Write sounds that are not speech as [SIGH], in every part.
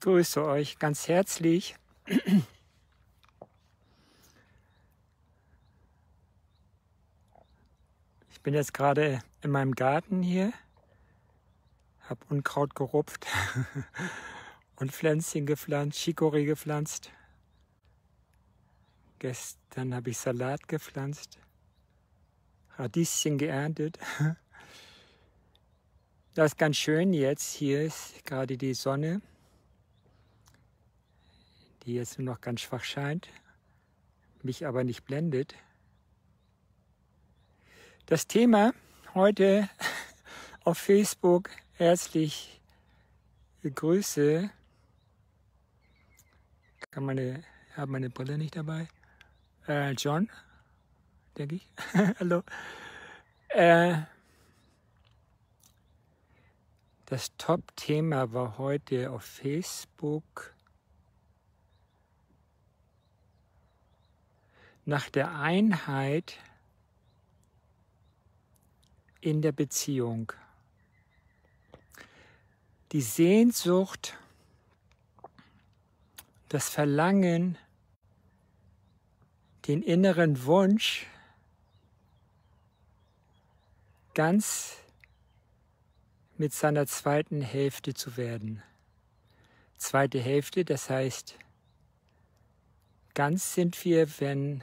grüße euch ganz herzlich. Ich bin jetzt gerade in meinem Garten hier, habe Unkraut gerupft [LAUGHS] und Pflänzchen gepflanzt, Chicorée gepflanzt. Gestern habe ich Salat gepflanzt, Radieschen geerntet. [LAUGHS] Das ist ganz schön jetzt. Hier ist gerade die Sonne die jetzt nur noch ganz schwach scheint, mich aber nicht blendet. Das Thema heute [LAUGHS] auf Facebook herzlich Grüße. Kann meine, habe meine Brille nicht dabei. Äh, John, denke ich. [LAUGHS] Hallo. Äh, das Top-Thema war heute auf Facebook nach der Einheit in der Beziehung. Die Sehnsucht, das Verlangen, den inneren Wunsch, ganz mit seiner zweiten Hälfte zu werden. Zweite Hälfte, das heißt, ganz sind wir, wenn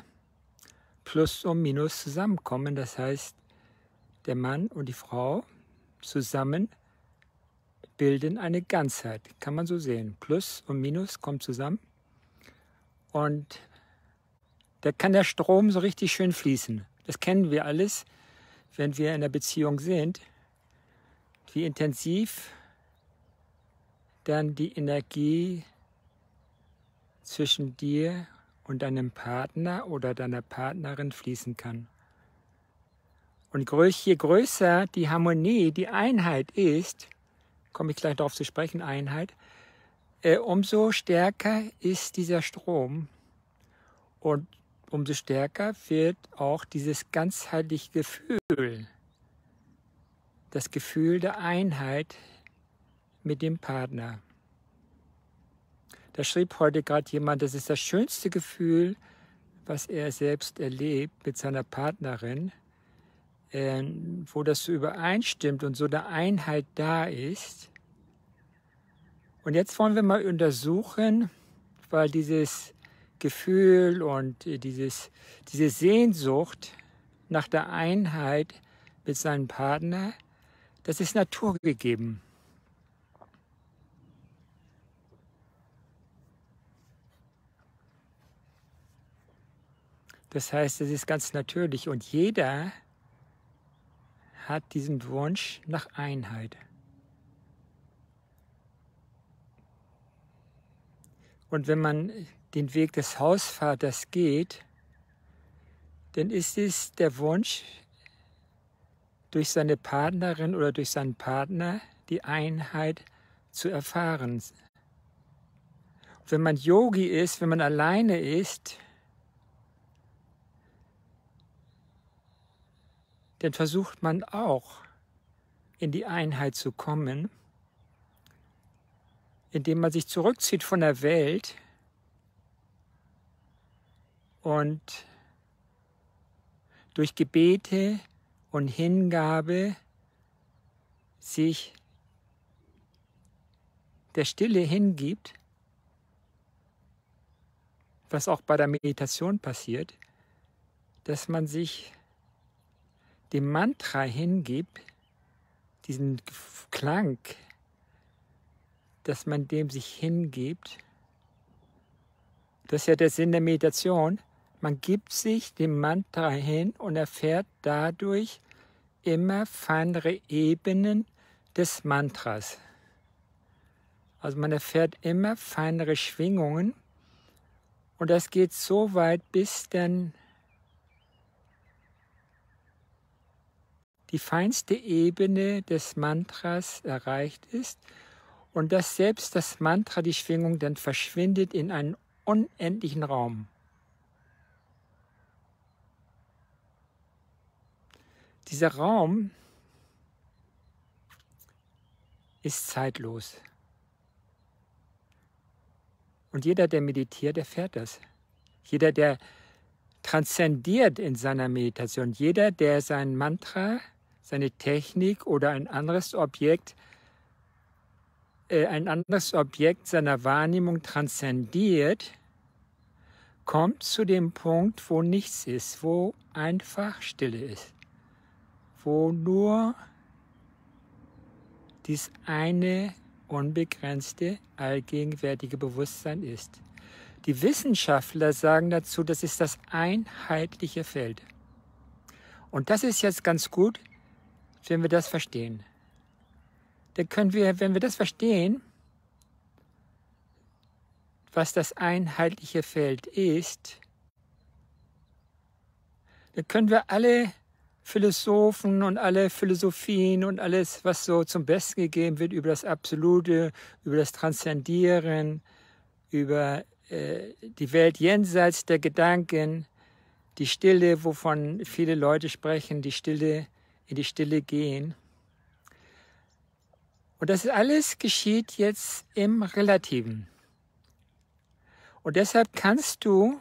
plus und minus zusammenkommen. Das heißt, der Mann und die Frau zusammen bilden eine Ganzheit. Kann man so sehen. Plus und Minus kommen zusammen. Und da kann der Strom so richtig schön fließen. Das kennen wir alles, wenn wir in der Beziehung sind, wie intensiv dann die Energie zwischen dir und deinem Partner oder deiner Partnerin fließen kann. Und je größer die Harmonie, die Einheit ist, komme ich gleich darauf zu sprechen, Einheit, äh, umso stärker ist dieser Strom und umso stärker wird auch dieses ganzheitliche Gefühl, das Gefühl der Einheit mit dem Partner. Da schrieb heute gerade jemand, das ist das schönste Gefühl, was er selbst erlebt mit seiner Partnerin, äh, wo das so übereinstimmt und so eine Einheit da ist. Und jetzt wollen wir mal untersuchen, weil dieses Gefühl und äh, dieses, diese Sehnsucht nach der Einheit mit seinem Partner, das ist naturgegeben. Das heißt, es ist ganz natürlich und jeder hat diesen Wunsch nach Einheit. Und wenn man den Weg des Hausvaters geht, dann ist es der Wunsch, durch seine Partnerin oder durch seinen Partner die Einheit zu erfahren. wenn man Yogi ist, wenn man alleine ist, dann versucht man auch in die Einheit zu kommen, indem man sich zurückzieht von der Welt und durch Gebete und Hingabe sich der Stille hingibt, was auch bei der Meditation passiert, dass man sich dem Mantra hingibt, diesen Klang, dass man dem sich hingibt, das ist ja der Sinn der Meditation, man gibt sich dem Mantra hin und erfährt dadurch immer feinere Ebenen des Mantras. Also man erfährt immer feinere Schwingungen und das geht so weit, bis dann die feinste Ebene des Mantras erreicht ist und dass selbst das Mantra die Schwingung dann verschwindet in einen unendlichen Raum. Dieser Raum ist zeitlos. Und jeder, der meditiert, erfährt das. Jeder, der transzendiert in seiner Meditation, jeder, der sein Mantra seine Technik oder ein anderes Objekt, äh, ein anderes Objekt seiner Wahrnehmung transzendiert, kommt zu dem Punkt, wo nichts ist, wo einfach Stille ist, wo nur dies eine unbegrenzte, allgegenwärtige Bewusstsein ist. Die Wissenschaftler sagen dazu, das ist das einheitliche Feld. Und das ist jetzt ganz gut, wenn wir das verstehen. Dann können wir, wenn wir das verstehen, was das einheitliche Feld ist, dann können wir alle Philosophen und alle Philosophien und alles, was so zum Besten gegeben wird über das Absolute, über das Transzendieren, über äh, die Welt jenseits der Gedanken, die Stille, wovon viele Leute sprechen, die Stille, in die Stille gehen. Und das alles geschieht jetzt im Relativen. Und deshalb kannst du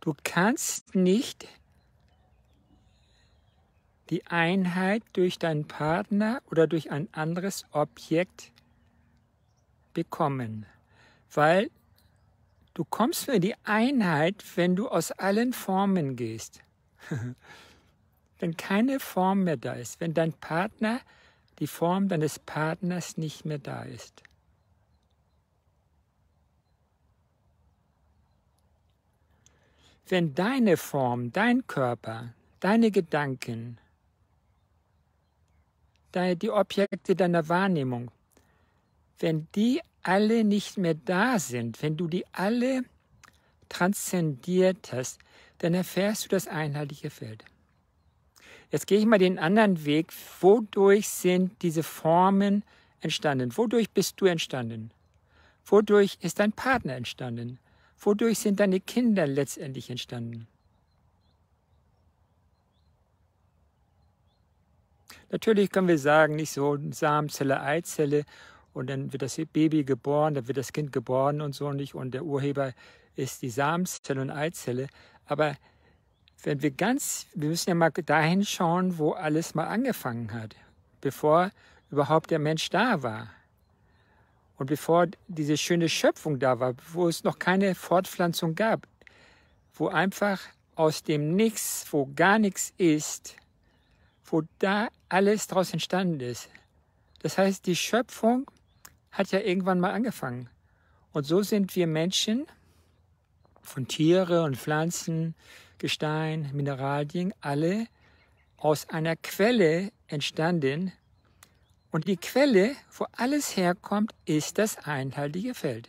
Du kannst nicht die Einheit durch deinen Partner oder durch ein anderes Objekt bekommen, weil Du kommst nur in die Einheit, wenn du aus allen Formen gehst. [LAUGHS] wenn keine Form mehr da ist, wenn dein Partner, die Form deines Partners nicht mehr da ist. Wenn deine Form, dein Körper, deine Gedanken, die Objekte deiner Wahrnehmung wenn die alle nicht mehr da sind, wenn du die alle transzendiert hast, dann erfährst du das einheitliche Feld. Jetzt gehe ich mal den anderen Weg. Wodurch sind diese Formen entstanden? Wodurch bist du entstanden? Wodurch ist dein Partner entstanden? Wodurch sind deine Kinder letztendlich entstanden? Natürlich können wir sagen, nicht so Samenzelle, Eizelle und dann wird das Baby geboren, dann wird das Kind geboren und so nicht und der Urheber ist die Samenzelle und Eizelle. Aber wenn wir ganz, wir müssen ja mal dahin schauen, wo alles mal angefangen hat, bevor überhaupt der Mensch da war. Und bevor diese schöne Schöpfung da war, wo es noch keine Fortpflanzung gab, wo einfach aus dem Nichts, wo gar nichts ist, wo da alles daraus entstanden ist. Das heißt, die Schöpfung hat ja irgendwann mal angefangen. Und so sind wir Menschen von Tiere und Pflanzen, Gestein, Mineralien, alle aus einer Quelle entstanden. Und die Quelle, wo alles herkommt, ist das einheitliche Feld.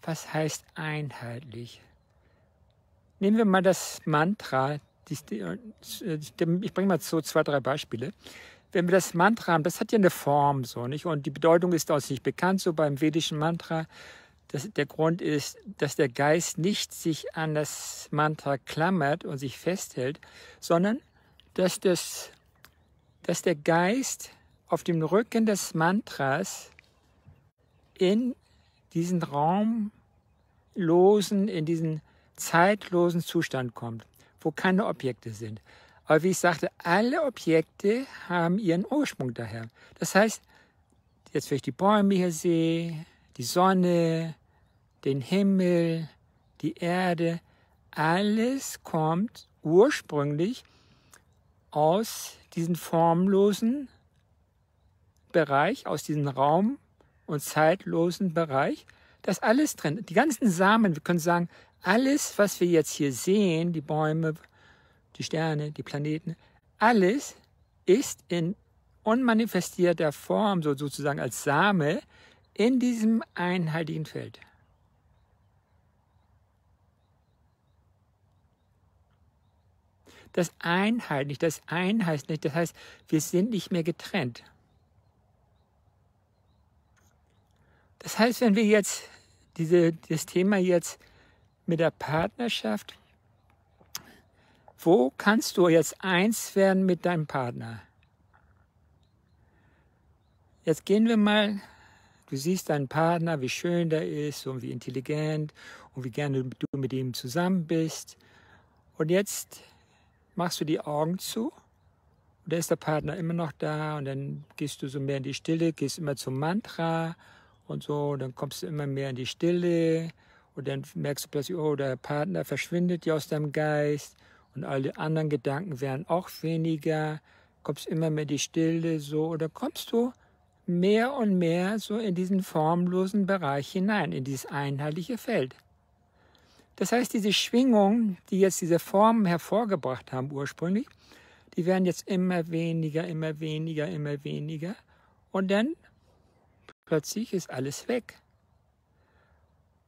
Was heißt einheitlich? Nehmen wir mal das Mantra ich, bringe mal so zwei, drei Beispiele. Wenn wir das Mantra haben, das hat ja eine Form, so, nicht? Und die Bedeutung ist uns nicht bekannt, so beim vedischen Mantra. Das, der Grund ist, dass der Geist nicht sich an das Mantra klammert und sich festhält, sondern dass, das, dass der Geist auf dem Rücken des Mantras in diesen raumlosen, in diesen zeitlosen Zustand kommt wo keine Objekte sind. Aber wie ich sagte, alle Objekte haben ihren Ursprung daher. Das heißt, jetzt wenn ich die Bäume hier sehe, die Sonne, den Himmel, die Erde, alles kommt ursprünglich aus diesem formlosen Bereich, aus diesem Raum und zeitlosen Bereich. Das alles drin. Die ganzen Samen, wir können sagen, alles, was wir jetzt hier sehen, die Bäume, die Sterne, die Planeten, alles ist in unmanifestierter Form, so sozusagen als Same, in diesem einheitlichen Feld. Das einheitlich, das ein heißt nicht, das heißt, wir sind nicht mehr getrennt. Das heißt, wenn wir jetzt diese, dieses Thema jetzt mit der Partnerschaft. Wo kannst du jetzt eins werden mit deinem Partner? Jetzt gehen wir mal, du siehst deinen Partner, wie schön der ist und wie intelligent und wie gerne du mit ihm zusammen bist. Und jetzt machst du die Augen zu und da ist der Partner immer noch da und dann gehst du so mehr in die Stille, gehst immer zum Mantra und so, dann kommst du immer mehr in die Stille und dann merkst du plötzlich, oh, der Partner verschwindet ja aus deinem Geist und alle anderen Gedanken werden auch weniger. Kommst immer mehr die Stille so oder kommst du mehr und mehr so in diesen formlosen Bereich hinein, in dieses einheitliche Feld. Das heißt, diese Schwingungen, die jetzt diese Formen hervorgebracht haben ursprünglich, die werden jetzt immer weniger, immer weniger, immer weniger. Und dann plötzlich ist alles weg.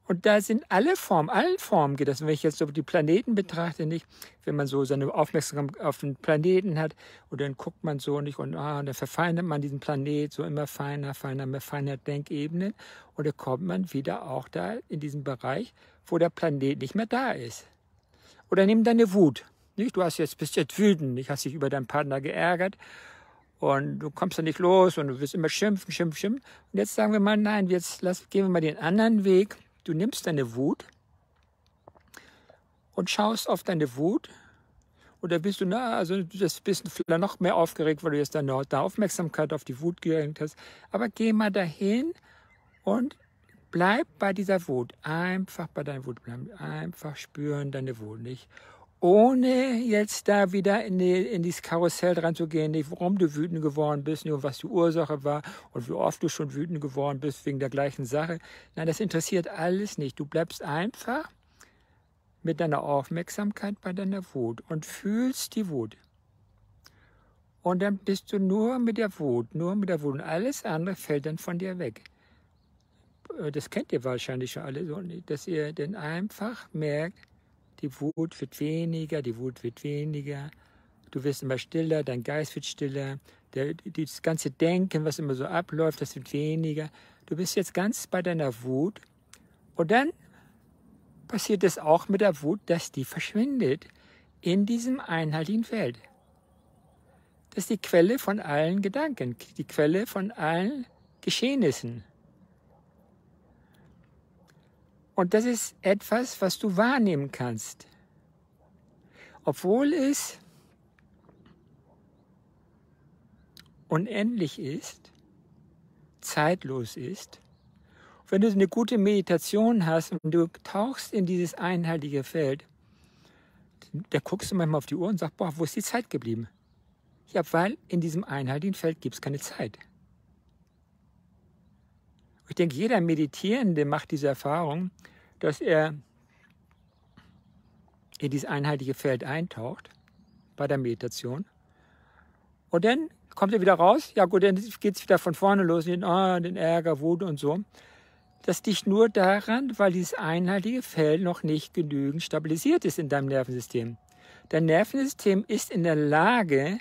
Und da sind alle Formen, allen Formen geht das. Und wenn ich jetzt so die Planeten betrachte, nicht, wenn man so seine Aufmerksamkeit auf den Planeten hat und dann guckt man so nicht und, ah, und dann verfeinert man diesen Planet so immer feiner, feiner, mehr feiner Denkebenen und dann kommt man wieder auch da in diesen Bereich, wo der Planet nicht mehr da ist. Oder nimm deine Wut. Nicht? Du hast jetzt, bist jetzt wütend, nicht? hast dich über deinen Partner geärgert und du kommst da nicht los und du wirst immer schimpfen, schimpfen, schimpfen. Und jetzt sagen wir mal, nein, jetzt lass, gehen wir mal den anderen Weg Du nimmst deine Wut und schaust auf deine Wut und da bist du, na, also das bist vielleicht noch mehr aufgeregt, weil du jetzt deine Aufmerksamkeit auf die Wut gelenkt hast. Aber geh mal dahin und bleib bei dieser Wut. Einfach bei deiner Wut bleiben. Einfach spüren deine Wut nicht ohne jetzt da wieder in, die, in dieses Karussell dran zu gehen, nicht, warum du wütend geworden bist, nur was die Ursache war und wie oft du schon wütend geworden bist wegen der gleichen Sache. Nein, das interessiert alles nicht. Du bleibst einfach mit deiner Aufmerksamkeit bei deiner Wut und fühlst die Wut. Und dann bist du nur mit der Wut, nur mit der Wut. Und alles andere fällt dann von dir weg. Äh, das kennt ihr wahrscheinlich schon alle so, dass ihr dann einfach merkt, die Wut wird weniger, die Wut wird weniger. Du wirst immer stiller, dein Geist wird stiller. Der, das ganze Denken, was immer so abläuft, das wird weniger. Du bist jetzt ganz bei deiner Wut. Und dann passiert es auch mit der Wut, dass die verschwindet in diesem einhaltigen Feld. Das ist die Quelle von allen Gedanken, die Quelle von allen Geschehnissen. Und das ist etwas, was du wahrnehmen kannst. Obwohl es unendlich ist, zeitlos ist, wenn du eine gute Meditation hast und du tauchst in dieses einheitliche Feld, da guckst du manchmal auf die Uhr und sagst, boah, wo ist die Zeit geblieben? Ja, weil in diesem einheitlichen Feld gibt es keine Zeit. Ich denke, jeder Meditierende macht diese Erfahrung, dass er in dieses einheitliche Feld eintaucht bei der Meditation. Und dann kommt er wieder raus. Ja gut, dann geht es wieder von vorne los, den, oh, den Ärger, Wut und so. Das liegt nur daran, weil dieses einheitliche Feld noch nicht genügend stabilisiert ist in deinem Nervensystem. Dein Nervensystem ist in der Lage,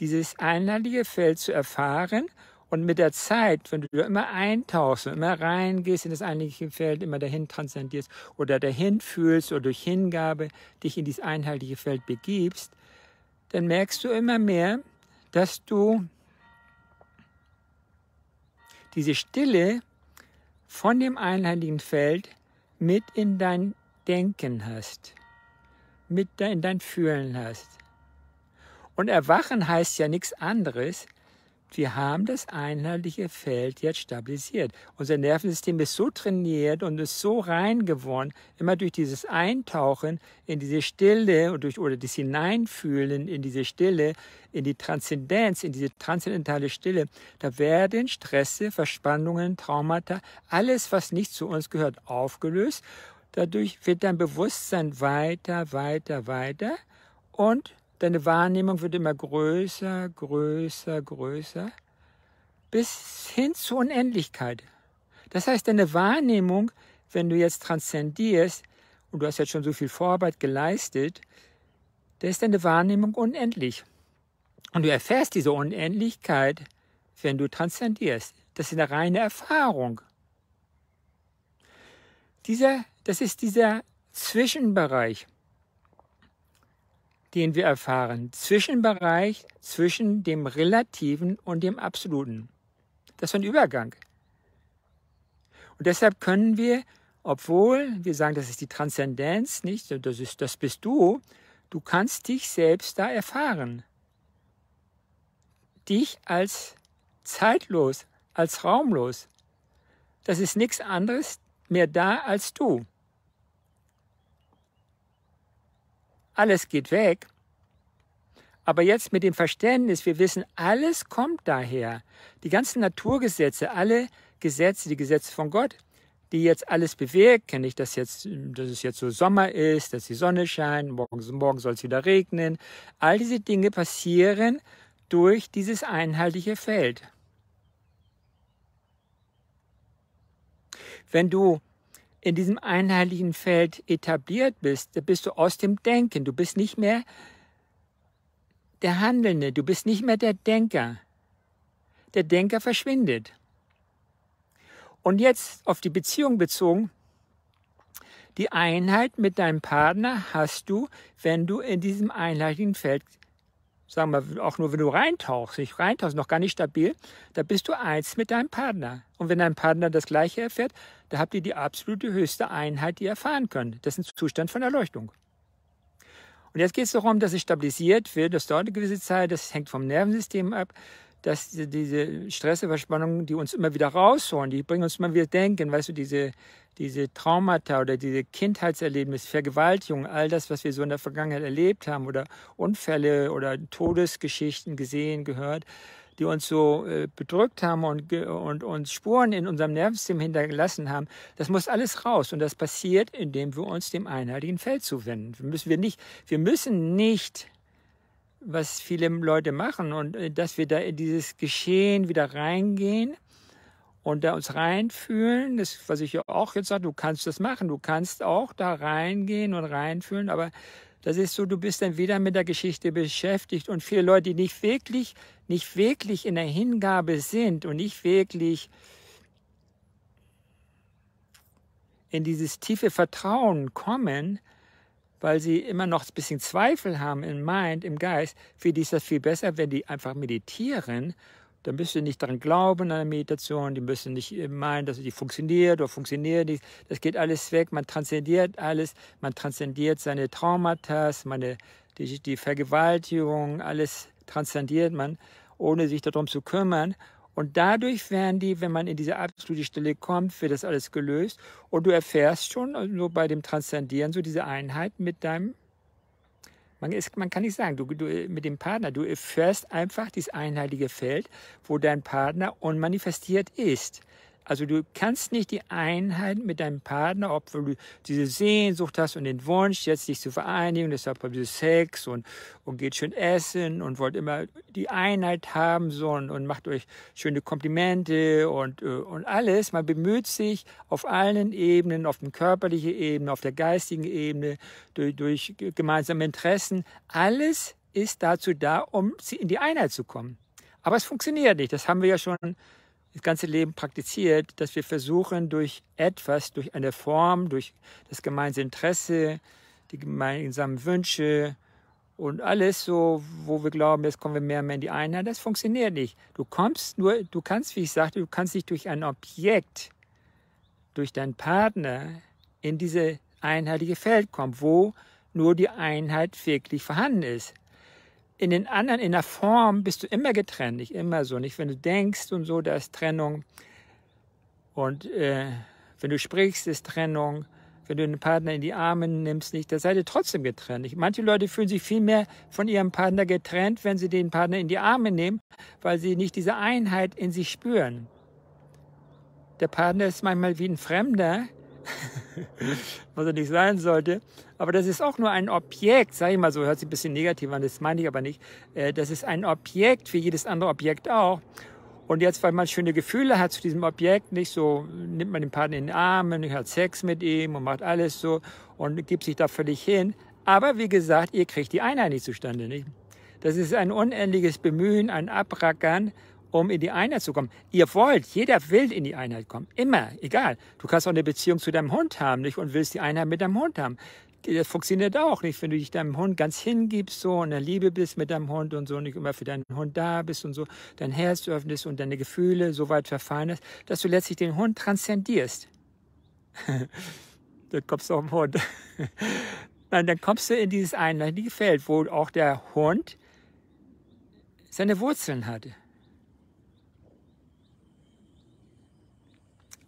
dieses einheitliche Feld zu erfahren und mit der Zeit, wenn du immer eintauchst und immer reingehst in das einheitliche Feld, immer dahin transzendierst oder dahin fühlst oder durch Hingabe dich in dieses einheitliche Feld begibst, dann merkst du immer mehr, dass du diese Stille von dem einheitlichen Feld mit in dein Denken hast, mit in dein Fühlen hast. Und erwachen heißt ja nichts anderes, wir haben das einheitliche Feld jetzt stabilisiert. Unser Nervensystem ist so trainiert und ist so rein geworden, immer durch dieses Eintauchen in diese Stille und durch, oder das Hineinfühlen in diese Stille, in die Transzendenz, in diese transzendentale Stille, da werden Stresse, Verspannungen, Traumata, alles, was nicht zu uns gehört, aufgelöst. Dadurch wird dein Bewusstsein weiter, weiter, weiter und Deine Wahrnehmung wird immer größer, größer, größer, bis hin zur Unendlichkeit. Das heißt, deine Wahrnehmung, wenn du jetzt transzendierst, und du hast jetzt schon so viel Vorarbeit geleistet, da ist deine Wahrnehmung unendlich. Und du erfährst diese Unendlichkeit, wenn du transzendierst. Das ist eine reine Erfahrung. Dieser, das ist dieser Zwischenbereich den wir erfahren, Zwischenbereich zwischen dem Relativen und dem Absoluten. Das ist ein Übergang. Und deshalb können wir, obwohl wir sagen, das ist die Transzendenz, nicht, das, ist, das bist du, du kannst dich selbst da erfahren. Dich als zeitlos, als raumlos. Das ist nichts anderes mehr da als du. alles geht weg. Aber jetzt mit dem Verständnis, wir wissen, alles kommt daher. Die ganzen Naturgesetze, alle Gesetze, die Gesetze von Gott, die jetzt alles bewirken, nicht, dass, jetzt, dass es jetzt so Sommer ist, dass die Sonne scheint, morgen, morgen soll es wieder regnen. All diese Dinge passieren durch dieses einheitliche Feld. Wenn du in diesem einheitlichen Feld etabliert bist, da bist du aus dem Denken. Du bist nicht mehr der Handelnde, du bist nicht mehr der Denker. Der Denker verschwindet. Und jetzt auf die Beziehung bezogen, die Einheit mit deinem Partner hast du, wenn du in diesem einheitlichen Feld, sagen wir auch nur, wenn du reintauchst, nicht reintauchst, noch gar nicht stabil, da bist du eins mit deinem Partner. Und wenn dein Partner das Gleiche erfährt, da habt ihr die absolute höchste Einheit, die ihr erfahren könnt. Das ist ein Zustand von Erleuchtung. Und jetzt geht es darum, dass es stabilisiert wird, das dauert eine gewisse Zeit, das hängt vom Nervensystem ab, dass diese Stressüberspannungen, die uns immer wieder rausholen, die bringen uns immer wieder denken, weißt du, diese, diese Traumata oder diese Kindheitserlebnisse, Vergewaltigung, all das, was wir so in der Vergangenheit erlebt haben oder Unfälle oder Todesgeschichten gesehen, gehört, die uns so äh, bedrückt haben und, und uns Spuren in unserem Nervensystem hinterlassen haben, das muss alles raus. Und das passiert, indem wir uns dem einheitlichen Feld zuwenden. Wir müssen wir nicht, wir müssen nicht was viele Leute machen und äh, dass wir da in dieses Geschehen wieder reingehen und da uns reinfühlen, das, was ich ja auch jetzt sage, du kannst das machen, du kannst auch da reingehen und reinfühlen, aber das ist so, du bist dann wieder mit der Geschichte beschäftigt und viele Leute, die nicht wirklich, nicht wirklich in der Hingabe sind und nicht wirklich in dieses tiefe Vertrauen kommen, weil sie immer noch ein bisschen Zweifel haben im Mind, im Geist, für die ist das viel besser, wenn die einfach meditieren da müsst ihr nicht daran glauben, an der Meditation. Die müssen nicht meinen, dass die funktioniert oder funktioniert nicht. Das geht alles weg. Man transzendiert alles. Man transzendiert seine Traumata, meine, die, die Vergewaltigung, alles transzendiert man, ohne sich darum zu kümmern. Und dadurch werden die, wenn man in diese absolute Stelle kommt, wird das alles gelöst. Und du erfährst schon, also nur bei dem Transzendieren, so diese Einheit mit deinem man, ist, man kann nicht sagen, du, du mit dem Partner, du erfährst einfach dieses einheitliche Feld, wo dein Partner unmanifestiert ist. Also du kannst nicht die Einheit mit deinem Partner, obwohl du diese Sehnsucht hast und den Wunsch, jetzt dich zu vereinigen, deshalb haben wir Sex und, und geht schön essen und wollt immer die Einheit haben so, und, und macht euch schöne Komplimente und, äh, und alles. Man bemüht sich auf allen Ebenen, auf der körperlichen Ebene, auf der geistigen Ebene, durch, durch gemeinsame Interessen. Alles ist dazu da, um in die Einheit zu kommen. Aber es funktioniert nicht. Das haben wir ja schon das ganze Leben praktiziert, dass wir versuchen, durch etwas, durch eine Form, durch das gemeinsame Interesse, die gemeinsamen Wünsche und alles so, wo wir glauben, jetzt kommen wir mehr und mehr in die Einheit, das funktioniert nicht. Du kommst nur, du kannst, wie ich sagte, du kannst dich durch ein Objekt, durch deinen Partner in diese einheitliche Feld kommen, wo nur die Einheit wirklich vorhanden ist in den anderen, in der Form bist du immer getrennt, nicht immer so, nicht wenn du denkst und so, da ist Trennung. Und äh, wenn du sprichst, ist Trennung. Wenn du den Partner in die Arme nimmst, nicht, da seid ihr trotzdem getrennt. Nicht? Manche Leute fühlen sich viel mehr von ihrem Partner getrennt, wenn sie den Partner in die Arme nehmen, weil sie nicht diese Einheit in sich spüren. Der Partner ist manchmal wie ein Fremder, [LAUGHS] was er nicht sein sollte. Aber das ist auch nur ein Objekt, sage ich mal so, hört sich ein bisschen negativ an, das meine ich aber nicht. Äh, das ist ein Objekt, wie jedes andere Objekt auch. Und jetzt, weil man schöne Gefühle hat zu diesem Objekt, nicht so, nimmt man den Partner in den Arm und hat Sex mit ihm und macht alles so und gibt sich da völlig hin. Aber wie gesagt, ihr kriegt die Einheit nicht zustande, nicht? Das ist ein unendliches Bemühen, ein Abrackern, um in die Einheit zu kommen. Ihr wollt, jeder will in die Einheit kommen. Immer, egal. Du kannst auch eine Beziehung zu deinem Hund haben, nicht? Und willst die Einheit mit deinem Hund haben. Das funktioniert auch nicht, wenn du dich deinem Hund ganz hingibst so und in der Liebe bist mit deinem Hund und so nicht immer für deinen Hund da bist und so dein Herz öffnest und deine Gefühle so weit verfeinerst, dass du letztlich den Hund transzendierst. [LAUGHS] dann kommst du auf den Hund. [LAUGHS] Nein, dann kommst du in dieses einheitliche Feld, wo auch der Hund seine Wurzeln hatte.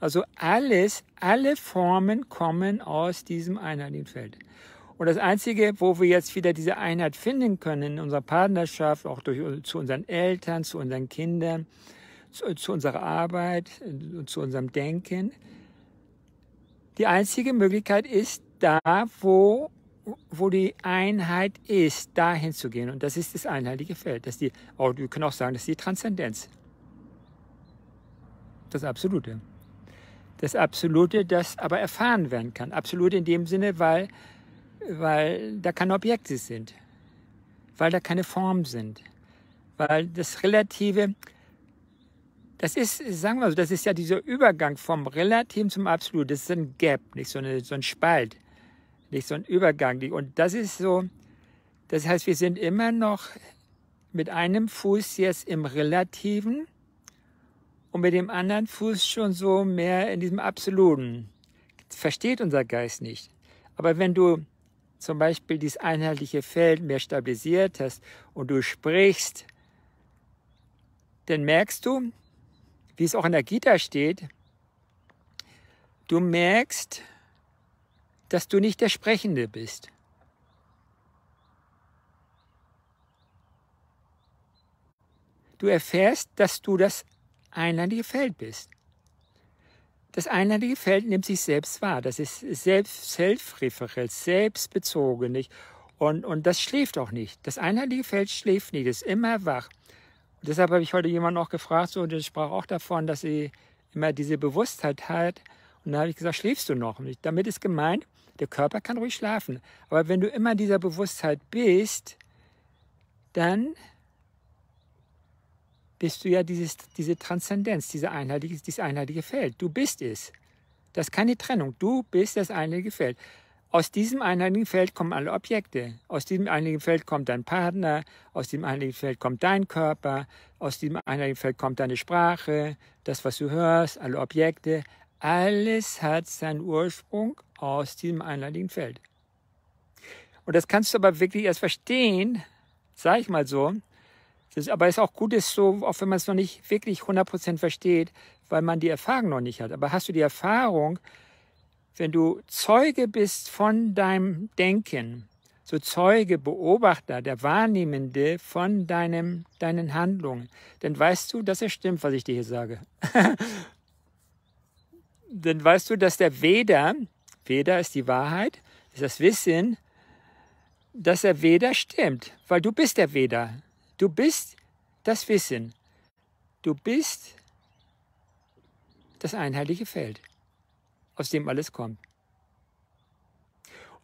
Also alles, alle Formen kommen aus diesem einheitlichen Feld. Und das Einzige, wo wir jetzt wieder diese Einheit finden können in unserer Partnerschaft, auch durch, zu unseren Eltern, zu unseren Kindern, zu, zu unserer Arbeit, äh, zu unserem Denken, die einzige Möglichkeit ist, da, wo, wo die Einheit ist, dahin zu gehen. Und das ist das einheitliche Feld. Das die, wir können auch sagen, das ist die Transzendenz. Das Absolute das Absolute, das aber erfahren werden kann. Absolut in dem Sinne, weil, weil da keine Objekte sind, weil da keine Formen sind, weil das Relative, das ist, sagen wir so, das ist ja dieser Übergang vom Relativen zum Absoluten, das ist ein Gap, nicht so, eine, so ein Spalt, nicht so ein Übergang. Und das ist so, das heißt, wir sind immer noch mit einem Fuß jetzt im Relativen, und mit dem anderen Fuß schon so mehr in diesem Absoluten. Das versteht unser Geist nicht. Aber wenn du zum Beispiel dieses einheitliche Feld mehr stabilisiert hast und du sprichst, dann merkst du, wie es auch in der Gita steht, du merkst, dass du nicht der Sprechende bist. Du erfährst, dass du das einlandige Feld bist. Das einlandige Feld nimmt sich selbst wahr. Das ist selbst, selbstreferent, selbstbezogen. Nicht? Und, und das schläft auch nicht. Das einlandige Feld schläft nicht, ist immer wach. Und deshalb habe ich heute jemanden auch gefragt, so, und der sprach auch davon, dass sie immer diese Bewusstheit hat. Und da habe ich gesagt, schläfst du noch? Und damit ist gemeint, der Körper kann ruhig schlafen. Aber wenn du immer dieser Bewusstheit bist, dann bist du ja dieses, diese Transzendenz, diese einheitliche, dieses einheitliche Feld. Du bist es. Das ist keine Trennung. Du bist das einheitliche Feld. Aus diesem einheitlichen Feld kommen alle Objekte. Aus diesem einheitlichen Feld kommt dein Partner. Aus diesem einheitlichen Feld kommt dein Körper. Aus diesem einheitlichen Feld kommt deine Sprache, das, was du hörst, alle Objekte. Alles hat seinen Ursprung aus diesem einheitlichen Feld. Und das kannst du aber wirklich erst verstehen, sag ich mal so, das, aber es ist auch gut, ist so, auch wenn man es noch nicht wirklich 100% versteht, weil man die Erfahrung noch nicht hat. Aber hast du die Erfahrung, wenn du Zeuge bist von deinem Denken, so Zeuge, Beobachter, der Wahrnehmende von deinem, deinen Handlungen, dann weißt du, dass es stimmt, was ich dir hier sage. [LAUGHS] dann weißt du, dass der Weder, Weder ist die Wahrheit, ist das Wissen, dass der Weder stimmt, weil du bist der Veda. Du bist das Wissen. Du bist das einheitliche Feld, aus dem alles kommt.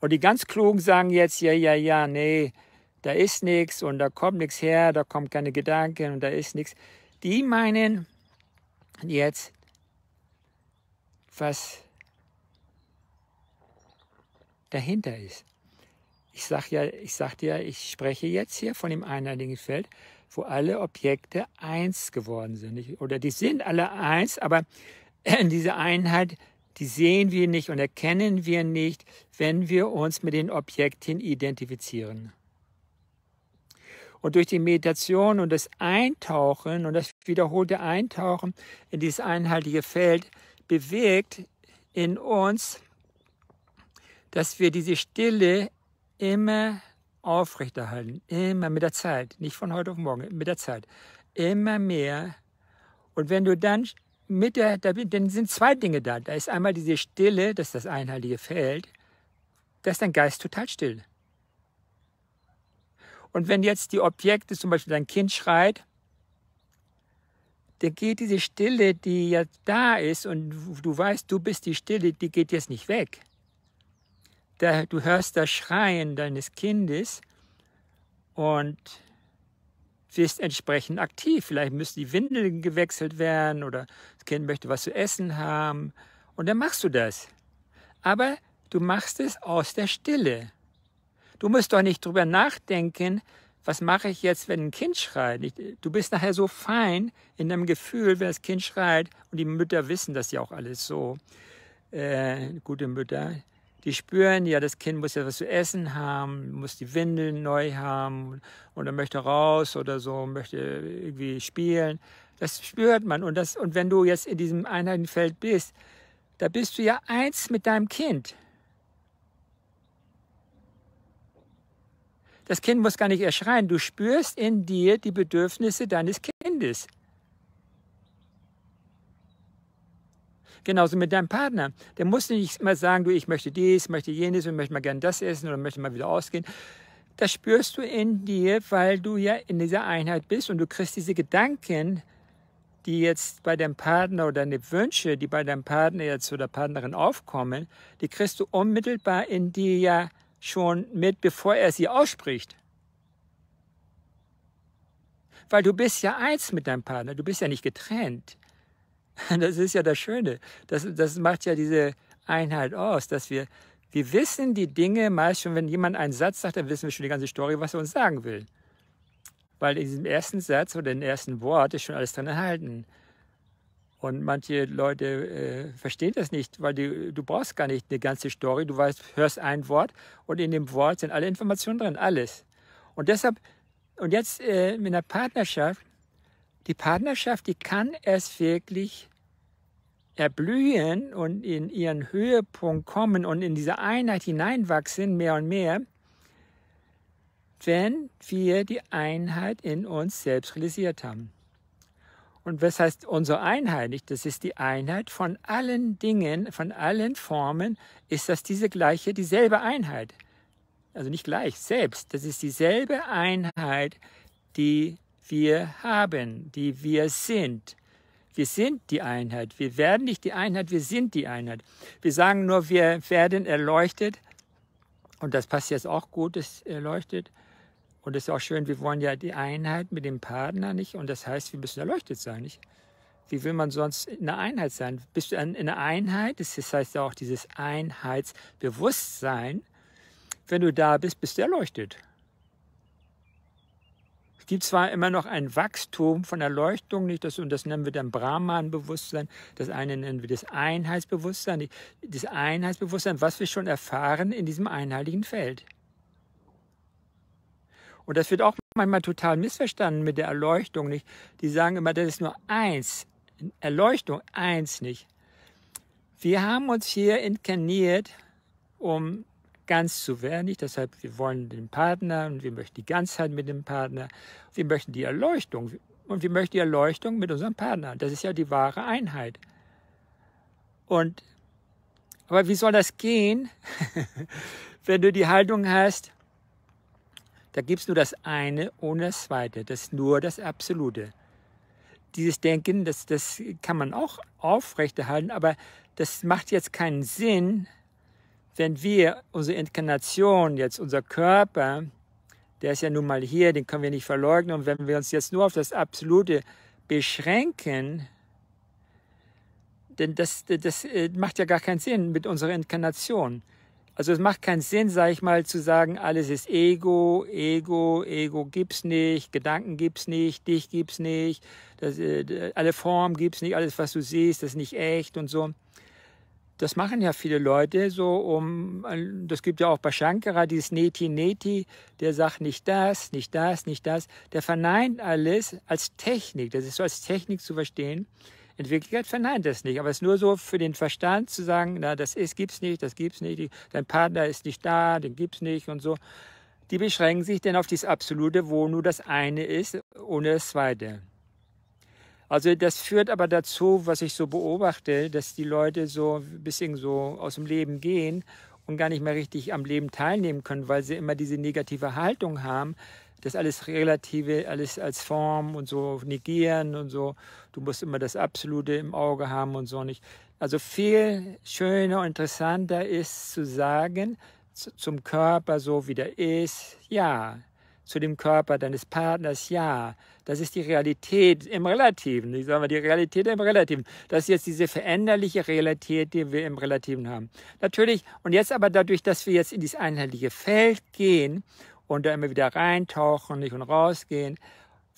Und die ganz Klugen sagen jetzt, ja, ja, ja, nee, da ist nichts und da kommt nichts her, da kommen keine Gedanken und da ist nichts. Die meinen jetzt, was dahinter ist. Ich sag ja, ich sagte ja, ich spreche jetzt hier von dem einheitlichen Feld, wo alle Objekte eins geworden sind. Ich, oder die sind alle eins, aber [CLEARS THROAT] diese Einheit, die sehen wir nicht und erkennen wir nicht, wenn wir uns mit den Objekten identifizieren. Und durch die Meditation und das Eintauchen und das wiederholte Eintauchen in dieses einheitliche Feld bewirkt in uns, dass wir diese Stille immer aufrechterhalten, immer mit der Zeit, nicht von heute auf morgen, mit der Zeit, immer mehr. Und wenn du dann mit der, dann sind zwei Dinge da. Da ist einmal diese Stille, dass das einheilige Feld, da ist dein Geist total still. Und wenn jetzt die Objekte, zum Beispiel dein Kind schreit, dann geht diese Stille, die jetzt da ist und du weißt, du bist die Stille, die geht jetzt nicht weg der, du hörst das Schreien deines Kindes und wirst entsprechend aktiv. Vielleicht müssen die Windeln gewechselt werden oder das Kind möchte was zu essen haben. Und dann machst du das. Aber du machst es aus der Stille. Du musst doch nicht drüber nachdenken, was mache ich jetzt, wenn ein Kind schreit. Du bist nachher so fein in deinem Gefühl, wenn das Kind schreit. Und die Mütter wissen das ja auch alles so. Äh, gute Mütter, die spüren, ja, das Kind muss ja was zu essen haben, muss die Windeln neu haben oder möchte raus oder so, möchte irgendwie spielen. Das spürt man. Und, das, und wenn du jetzt in diesem Einheitenfeld bist, da bist du ja eins mit deinem Kind. Das Kind muss gar nicht erschreien. Du spürst in dir die Bedürfnisse deines Kindes. Genauso mit deinem Partner. Der muss nicht immer sagen, du, ich möchte dies, möchte jenes und möchte mal gern das essen oder möchte mal wieder ausgehen. Das spürst du in dir, weil du ja in dieser Einheit bist und du kriegst diese Gedanken, die jetzt bei deinem Partner oder deine Wünsche, die bei deinem Partner jetzt oder Partnerin aufkommen, die kriegst du unmittelbar in dir ja schon mit, bevor er sie ausspricht. Weil du bist ja eins mit deinem Partner, du bist ja nicht getrennt. [LAUGHS] Das ist ja das Schöne. Das, das macht ja diese Einheit aus, dass wir, wir wissen die Dinge meist schon, wenn jemand einen Satz sagt, dann wissen wir schon die ganze Story, was er uns sagen will. Weil in diesem ersten Satz oder in dem ersten Wort ist schon alles drin erhalten. Und manche Leute äh, verstehen das nicht, weil die, du brauchst gar nicht eine ganze Story. Du weißt, hörst ein Wort und in dem Wort sind alle Informationen drin, alles. Und deshalb, und jetzt äh, mit einer Partnerschaft die Partnerschaft, die kann erst wirklich erblühen und in ihren Höhepunkt kommen und in diese Einheit hineinwachsen, mehr und mehr, wenn wir die Einheit in uns selbst realisiert haben. Und was heißt unsere Einheit? Das ist die Einheit von allen Dingen, von allen Formen, ist das diese gleiche, dieselbe Einheit. Also nicht gleich, selbst. Das ist dieselbe Einheit, die wir haben, die wir sind. Wir sind die Einheit. Wir werden nicht die Einheit, wir sind die Einheit. Wir sagen nur, wir werden erleuchtet. Und das passt jetzt auch gut, das erleuchtet. Und das ist auch schön, wir wollen ja die Einheit mit dem Partner, nicht? Und das heißt, wir müssen erleuchtet sein, nicht? Wie will man sonst in einer Einheit sein? Bist du in einer Einheit? Das heißt auch dieses Einheitsbewusstsein. Wenn du da bist, bist du erleuchtet gibt zwar immer noch ein Wachstum von Erleuchtung, nicht das, und das nennen wir dann Brahman-Bewusstsein, das eine nennen wir das Einheitsbewusstsein, das Einheitsbewusstsein, was wir schon erfahren in diesem einheitlichen Feld. Und das wird auch manchmal total missverstanden mit der Erleuchtung, nicht? Die sagen immer, das ist nur eins, Erleuchtung eins nicht. Wir haben uns hier inkarniert, um ganz zu wenig. Deshalb, wir wollen den Partner und wir möchten die Ganzheit mit dem Partner. Wir möchten die Erleuchtung und wir möchten die Erleuchtung mit unserem Partner. Das ist ja die wahre Einheit. Und, aber wie soll das gehen, [LAUGHS] wenn du die Haltung hast, da gibt es nur das eine ohne das zweite, das ist nur das Absolute. Dieses Denken, das, das kann man auch aufrechterhalten, aber das macht jetzt keinen Sinn, wenn wir unsere Inkarnation, jetzt unser Körper, der ist ja nun mal hier, den können wir nicht verleugnen, und wenn wir uns jetzt nur auf das Absolute beschränken, denn das, das äh, macht ja gar keinen Sinn mit unserer Inkarnation. Also es macht keinen Sinn, sage ich mal, zu sagen, alles ist Ego, Ego, Ego gibt's nicht, Gedanken gibt's nicht, dich gibt's nicht, das, äh, alle Formen gibt's nicht, alles was du siehst, das ist nicht echt und so. Das machen ja viele Leute so um, das gibt ja auch bei Shankara dieses Neti Neti, der sagt nicht das, nicht das, nicht das. Der verneint alles als Technik, das ist so als Technik zu verstehen. In Wirklichkeit verneint das nicht, aber es ist nur so für den Verstand zu sagen, na, das ist, gibt's nicht, das gibt's nicht, dein Partner ist nicht da, den gibt's nicht und so. Die beschränken sich denn auf dieses Absolute, wo nur das eine ist, ohne das zweite. Also das führt aber dazu, was ich so beobachte, dass die Leute so ein bisschen so aus dem Leben gehen und gar nicht mehr richtig am Leben teilnehmen können, weil sie immer diese negative Haltung haben, das alles Relative, alles als Form und so negieren und so. Du musst immer das Absolute im Auge haben und so nicht. Also viel schöner und interessanter ist zu sagen, zum Körper so wie der ist, ja, zu dem Körper deines Partners, ja, das ist die Realität im Relativen. Ich sage mal, die Realität im Relativen. Das ist jetzt diese veränderliche Realität, die wir im Relativen haben. Natürlich, und jetzt aber dadurch, dass wir jetzt in dieses einheitliche Feld gehen und da immer wieder reintauchen nicht und rausgehen,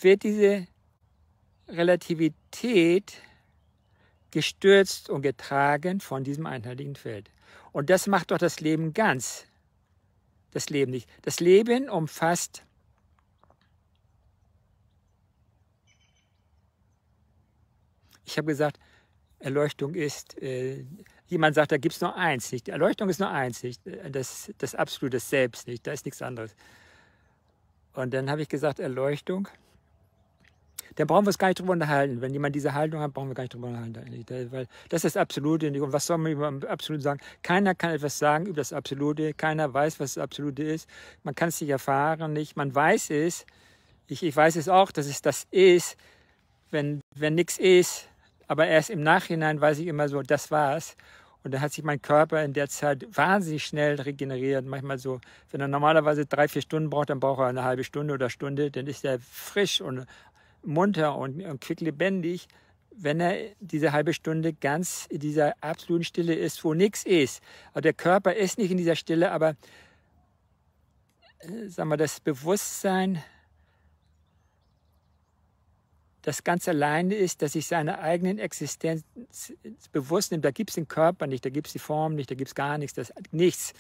wird diese Relativität gestürzt und getragen von diesem einheitlichen Feld. Und das macht doch das Leben ganz. Das Leben nicht. Das Leben umfasst Ich habe gesagt, Erleuchtung ist, äh, jemand sagt, da gibt es nur eins, nicht? Erleuchtung ist nur eins, nicht? Äh, das, das absolute Selbst, nicht? Da ist nichts anderes. Und dann habe ich gesagt, Erleuchtung, da brauchen wir es gar nicht drüber unterhalten. Wenn jemand diese Haltung hat, brauchen wir gar nicht drüber unterhalten. Weil das ist das Absolute. Und was soll man über das Absolute sagen? Keiner kann etwas sagen über das Absolute. Keiner weiß, was das Absolute ist. Man kann es nicht erfahren, nicht. Man weiß es. Ich, ich weiß es auch, dass es das ist. Wenn, wenn nichts ist, aber erst im Nachhinein weiß ich immer so, das war's. Und dann hat sich mein Körper in der Zeit wahnsinnig schnell regeneriert. Manchmal so, wenn er normalerweise drei, vier Stunden braucht, dann braucht er eine halbe Stunde oder Stunde. Dann ist er frisch und munter und, und quick lebendig, wenn er diese halbe Stunde ganz in dieser absoluten Stille ist, wo nichts ist. Also der Körper ist nicht in dieser Stille, aber äh, sagen wir, das Bewusstsein das ganz alleine ist, dass sich seiner eigenen Existenz bewusst nimmt. Da gibt es den Körper nicht, da gibt es die Form nicht, da gibt es gar nichts, das, nichts.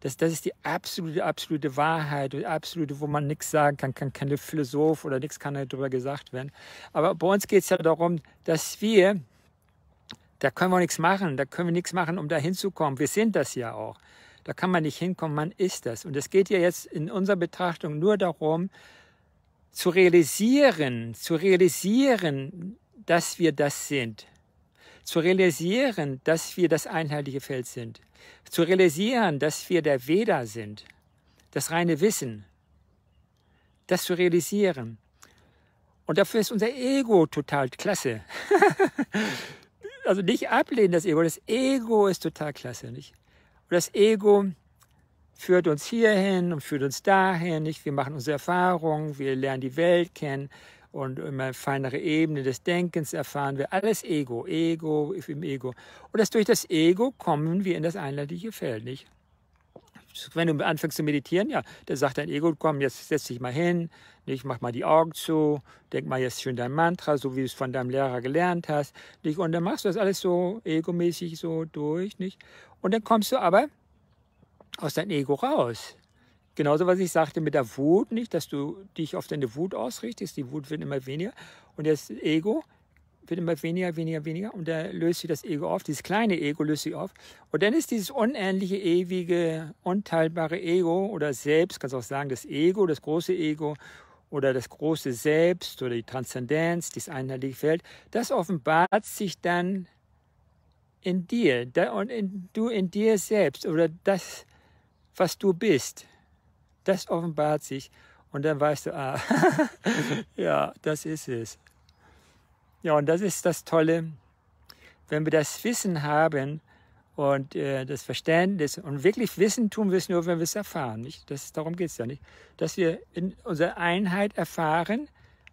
Das, das ist die absolute, absolute Wahrheit, die absolute, wo man nichts sagen kann, kann keine Philosoph oder nichts kann halt darüber gesagt werden. Aber bei uns geht es ja darum, dass wir, da können wir nichts machen, da können wir nichts machen, um da hinzukommen. Wir sind das ja auch. Da kann man nicht hinkommen, man ist das. Und es geht ja jetzt in unserer Betrachtung nur darum, zu realisieren, zu realisieren, dass wir das sind, zu realisieren, dass wir das einheitliche Feld sind, zu realisieren, dass wir der Veda sind, das reine Wissen, das zu realisieren. Und dafür ist unser Ego total klasse. [LAUGHS] also nicht ablehnen das Ego, das Ego ist total klasse, nicht? Und das Ego führt uns hierhin und führt uns dahin. Nicht? Wir machen unsere Erfahrungen, wir lernen die Welt kennen und immer feinere Ebene des Denkens erfahren wir. Alles Ego, Ego im Ego. Und das durch das Ego kommen wir in das einleitliche Feld, nicht? Wenn du anfängst zu meditieren, ja, dann sagt dein Ego, komm, jetzt setz dich mal hin, nicht? mach mal die Augen zu, denk mal jetzt schön dein Mantra, so wie du es von deinem Lehrer gelernt hast, nicht? und dann machst du das alles so egomäßig so durch, nicht? und dann kommst du aber aus deinem Ego raus. Genauso, was ich sagte mit der Wut, nicht, dass du dich auf deine Wut ausrichtest. Die Wut wird immer weniger und das Ego wird immer weniger, weniger, weniger und da löst sich das Ego auf, dieses kleine Ego löst sich auf. Und dann ist dieses unendliche, ewige, unteilbare Ego oder Selbst, kannst du auch sagen, das Ego, das große Ego oder das große Selbst oder die Transzendenz, dieses einheitliche Feld, das offenbart sich dann in dir, und in, du in dir selbst oder das was du bist, das offenbart sich und dann weißt du, ah, [LAUGHS] ja, das ist es. Ja, und das ist das Tolle, wenn wir das Wissen haben und äh, das Verständnis und wirklich Wissen tun wir es nur, wenn wir es erfahren, nicht? Das, darum geht es ja nicht. Dass wir in unserer Einheit erfahren,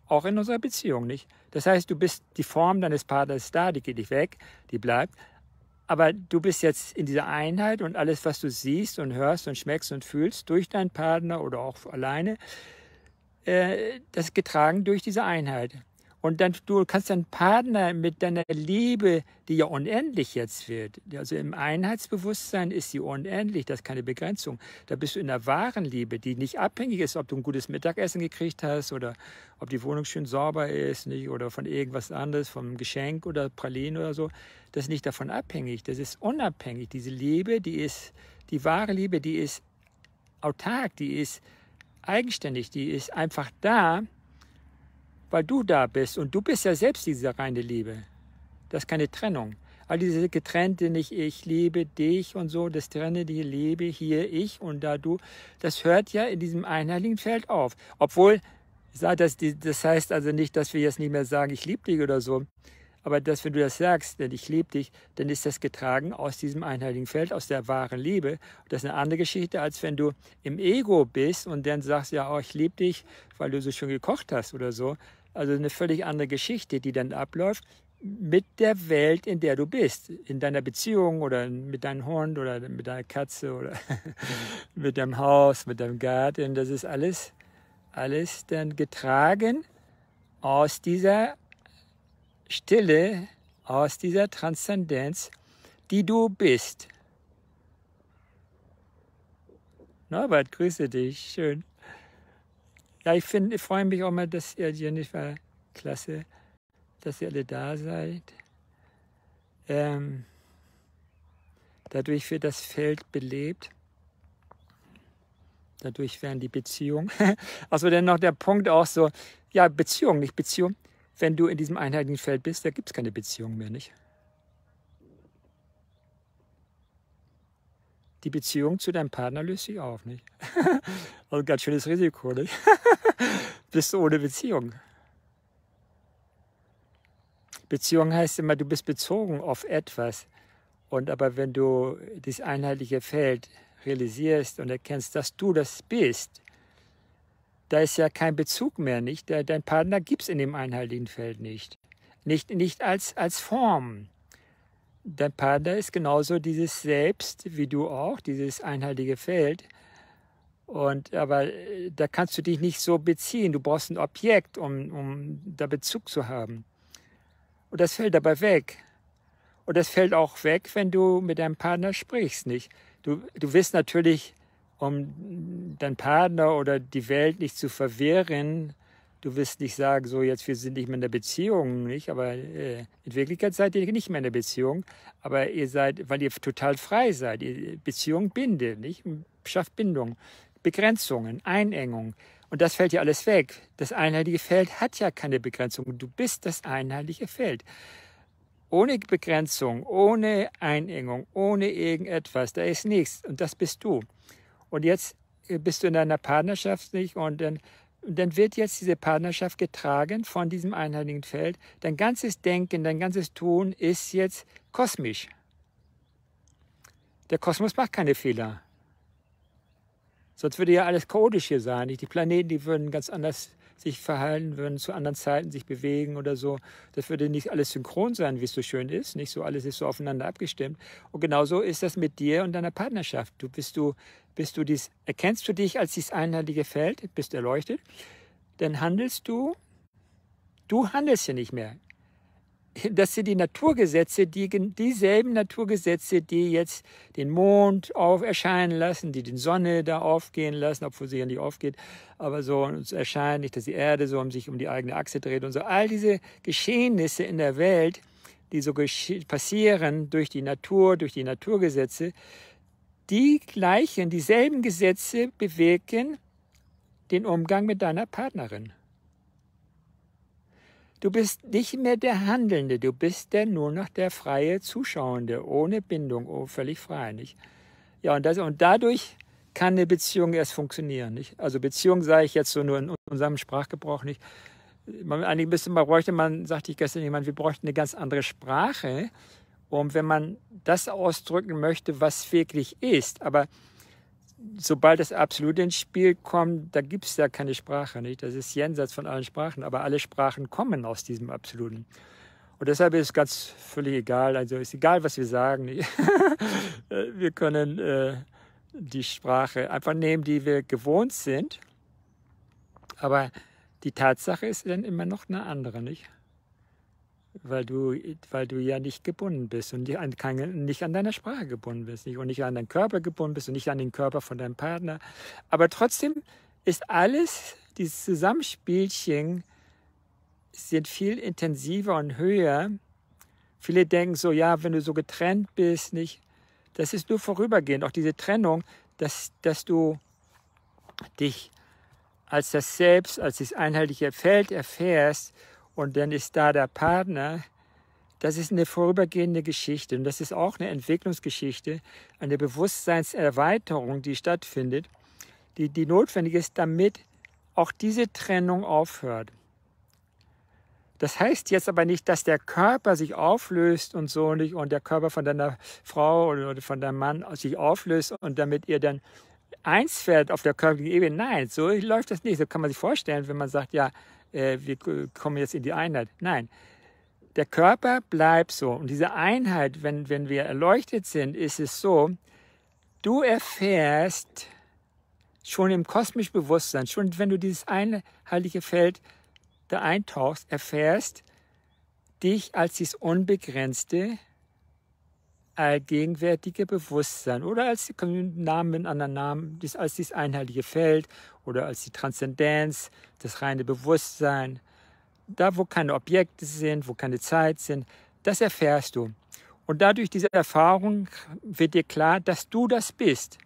auch in unserer Beziehung nicht. Das heißt, du bist die Form deines Partners da, die geht nicht weg, die bleibt, aber du bist jetzt in dieser Einheit und alles, was du siehst und hörst und schmeckst und fühlst durch deinen Partner oder auch alleine, äh, das getragen durch diese Einheit. Und dann, du kannst deinen Partner mit deiner Liebe, die ja unendlich jetzt wird, also im Einheitsbewusstsein ist sie unendlich, das ist keine Begrenzung. Da bist du in der wahren Liebe, die nicht abhängig ist, ob du ein gutes Mittagessen gekriegt hast oder ob die Wohnung schön sauber ist nicht, oder von irgendwas anderes, vom Geschenk oder Pralinen oder so. Das ist nicht davon abhängig, das ist unabhängig. Diese Liebe, die ist, die wahre Liebe, die ist autark, die ist eigenständig, die ist einfach da weil du da bist und du bist ja selbst diese reine Liebe. Das ist keine Trennung. All diese getrennte nicht ich liebe dich und so, das trenne die Liebe hier ich und da du, das hört ja in diesem einheiligen Feld auf. Obwohl, das, heißt also nicht, dass wir jetzt nicht mehr sagen, ich liebe dich oder so, aber dass wenn du das sagst, denn ich liebe dich, dann ist das getragen aus diesem einheiligen Feld, aus der wahren Liebe. Das ist eine andere Geschichte, als wenn du im Ego bist und dann sagst, ja, oh, ich liebe dich, weil du so schön gekocht hast oder so. Also eine völlig andere Geschichte, die dann abläuft mit der Welt, in der du bist, in deiner Beziehung oder mit deinem Hund oder mit deiner Katze oder [LAUGHS] mit deinem Haus, mit deinem Garten. Das ist alles, alles dann getragen aus dieser Stille, aus dieser Transzendenz, die du bist. Norbert, grüße dich. Schön. Ja, ich, ich freue mich auch mal, dass ihr Jennifer, klasse, dass ihr alle da seid. Ähm, dadurch wird das Feld belebt. Dadurch werden die Beziehungen. [LAUGHS] also dann noch der Punkt auch so, ja, Beziehung, nicht Beziehung. Wenn du in diesem einheitlichen Feld bist, da gibt es keine Beziehung mehr, nicht? die Beziehung zu deinem Partner löst sich auf, nicht? also [LAUGHS] ganz schönes Risiko, nicht? [LAUGHS] bist du ohne Beziehung. Beziehung heißt immer, du bist bezogen auf etwas. Und aber wenn du das einheitliche Feld realisierst und erkennst, dass du das bist, da ist ja kein Bezug mehr, nicht? Dein Partner gibt es in dem einheitlichen Feld nicht. Nicht, nicht als, als Form. Dein Pada ist genauso dieses Selbst wie du auch, dieses einheitliche Feld. Und, aber äh, da kannst du dich nicht so beziehen. Du brauchst ein Objekt, um, um da Bezug zu haben. Und das fällt dabei weg. Und das fällt auch weg, wenn du mit deinem Partner sprichst, nicht? Du, du wirst natürlich, um deinen Partner oder die Welt nicht zu verwirren, du wirst nicht sagen, so jetzt wir sind nicht mehr in der Beziehung, nicht? Aber äh, in Wirklichkeit seid ihr nicht mehr in der Beziehung, aber ihr seid, weil ihr total frei seid. Beziehung bindet, nicht? Schafft Bindung, Begrenzungen, Einengung. Und das fällt ja alles weg. Das einheitliche Feld hat ja keine Begrenzung. Du bist das einheitliche Feld. Ohne Begrenzung, ohne Einengung, ohne irgendetwas, da ist nichts. Und das bist du. Und jetzt äh, bist du in deiner Partnerschaft nicht und dann und dann wird jetzt diese Partnerschaft getragen von diesem einheitlichen Feld. Dein ganzes Denken, dein ganzes Tun ist jetzt kosmisch. Der Kosmos macht keine Fehler. Sonst würde ja alles chaotisch hier sein. Die Planeten, die würden ganz anders sich verhalten, würden zu anderen Zeiten sich bewegen oder so. Das würde nicht alles synchron sein, wie es so schön ist. Nicht so alles ist so aufeinander abgestimmt. Und genauso ist das mit dir und deiner Partnerschaft. Du bist du bist du dies, erkennst du dich als dieses einheitliche Feld, bist erleuchtet, dann handelst du, du handelst ja nicht mehr. Das sind die Naturgesetze, die, dieselben Naturgesetze, die jetzt den Mond auf erscheinen lassen, die die Sonne da aufgehen lassen, obwohl sie ja nicht aufgeht, aber so uns erscheint nicht, dass die Erde so um sich um die eigene Achse dreht und so. All diese Geschehnisse in der Welt, die so passieren durch die Natur, durch die Naturgesetze, die gleichen, dieselben Gesetze bewirken den Umgang mit deiner Partnerin. Du bist nicht mehr der Handelnde, du bist der nur noch der freie Zuschauende, ohne Bindung, oh, völlig frei, nicht? Ja, und, das, und dadurch kann eine Beziehung erst funktionieren, nicht? Also Beziehung sage ich jetzt so nur in unserem Sprachgebrauch nicht. Man, eigentlich müsste man, bräuchte man, sagte ich gestern jemand, wir bräuchten eine ganz andere Sprache, und wenn man das ausdrücken möchte, was wirklich ist, aber sobald das Absolute ins Spiel kommt, da gibt es ja keine Sprache. Nicht? Das ist jenseits von allen Sprachen, aber alle Sprachen kommen aus diesem Absoluten. Und deshalb ist es ganz völlig egal, also ist egal, was wir sagen. [LAUGHS] wir können äh, die Sprache einfach nehmen, die wir gewohnt sind, aber die Tatsache ist dann immer noch eine andere, nicht? weil du, weil du ja nicht gebunden bist und nicht an deine Sprache gebunden bist nicht, und nicht an deinen Körper gebunden bist und nicht an den Körper von deinem Partner. Aber trotzdem ist alles, dieses Zusammenspielchen, sind viel intensiver und höher. Viele denken so, ja, wenn du so getrennt bist, nicht, das ist nur vorübergehend. Auch diese Trennung, dass, dass du dich als das Selbst, als das einheitliche Feld erfährst, und dann ist da der Partner. Das ist eine vorübergehende Geschichte und das ist auch eine Entwicklungsgeschichte, eine Bewusstseinserweiterung, die stattfindet, die, die notwendig ist, damit auch diese Trennung aufhört. Das heißt jetzt aber nicht, dass der Körper sich auflöst und so nicht und der Körper von deiner Frau oder von deinem Mann sich auflöst und damit ihr dann eins fährt auf der körperlichen Ebene. Nein, so läuft das nicht. So kann man sich vorstellen, wenn man sagt, ja, äh, wir kommen jetzt in die Einheit. Nein, der Körper bleibt so. Und diese Einheit, wenn, wenn wir erleuchtet sind, ist es so, du erfährst schon im kosmischen Bewusstsein, schon wenn du dieses einheitliche Feld da eintauchst, erfährst dich als dieses unbegrenzte, allgegenwärtige äh, Bewusstsein oder als die Namen, anderen Namen, als dieses einheitliche Feld oder als die Transzendenz, das reine Bewusstsein. Da, wo keine Objekte sind, wo keine Zeit sind, das erfährst du. Und dadurch diese Erfahrung wird dir klar, dass du das bist.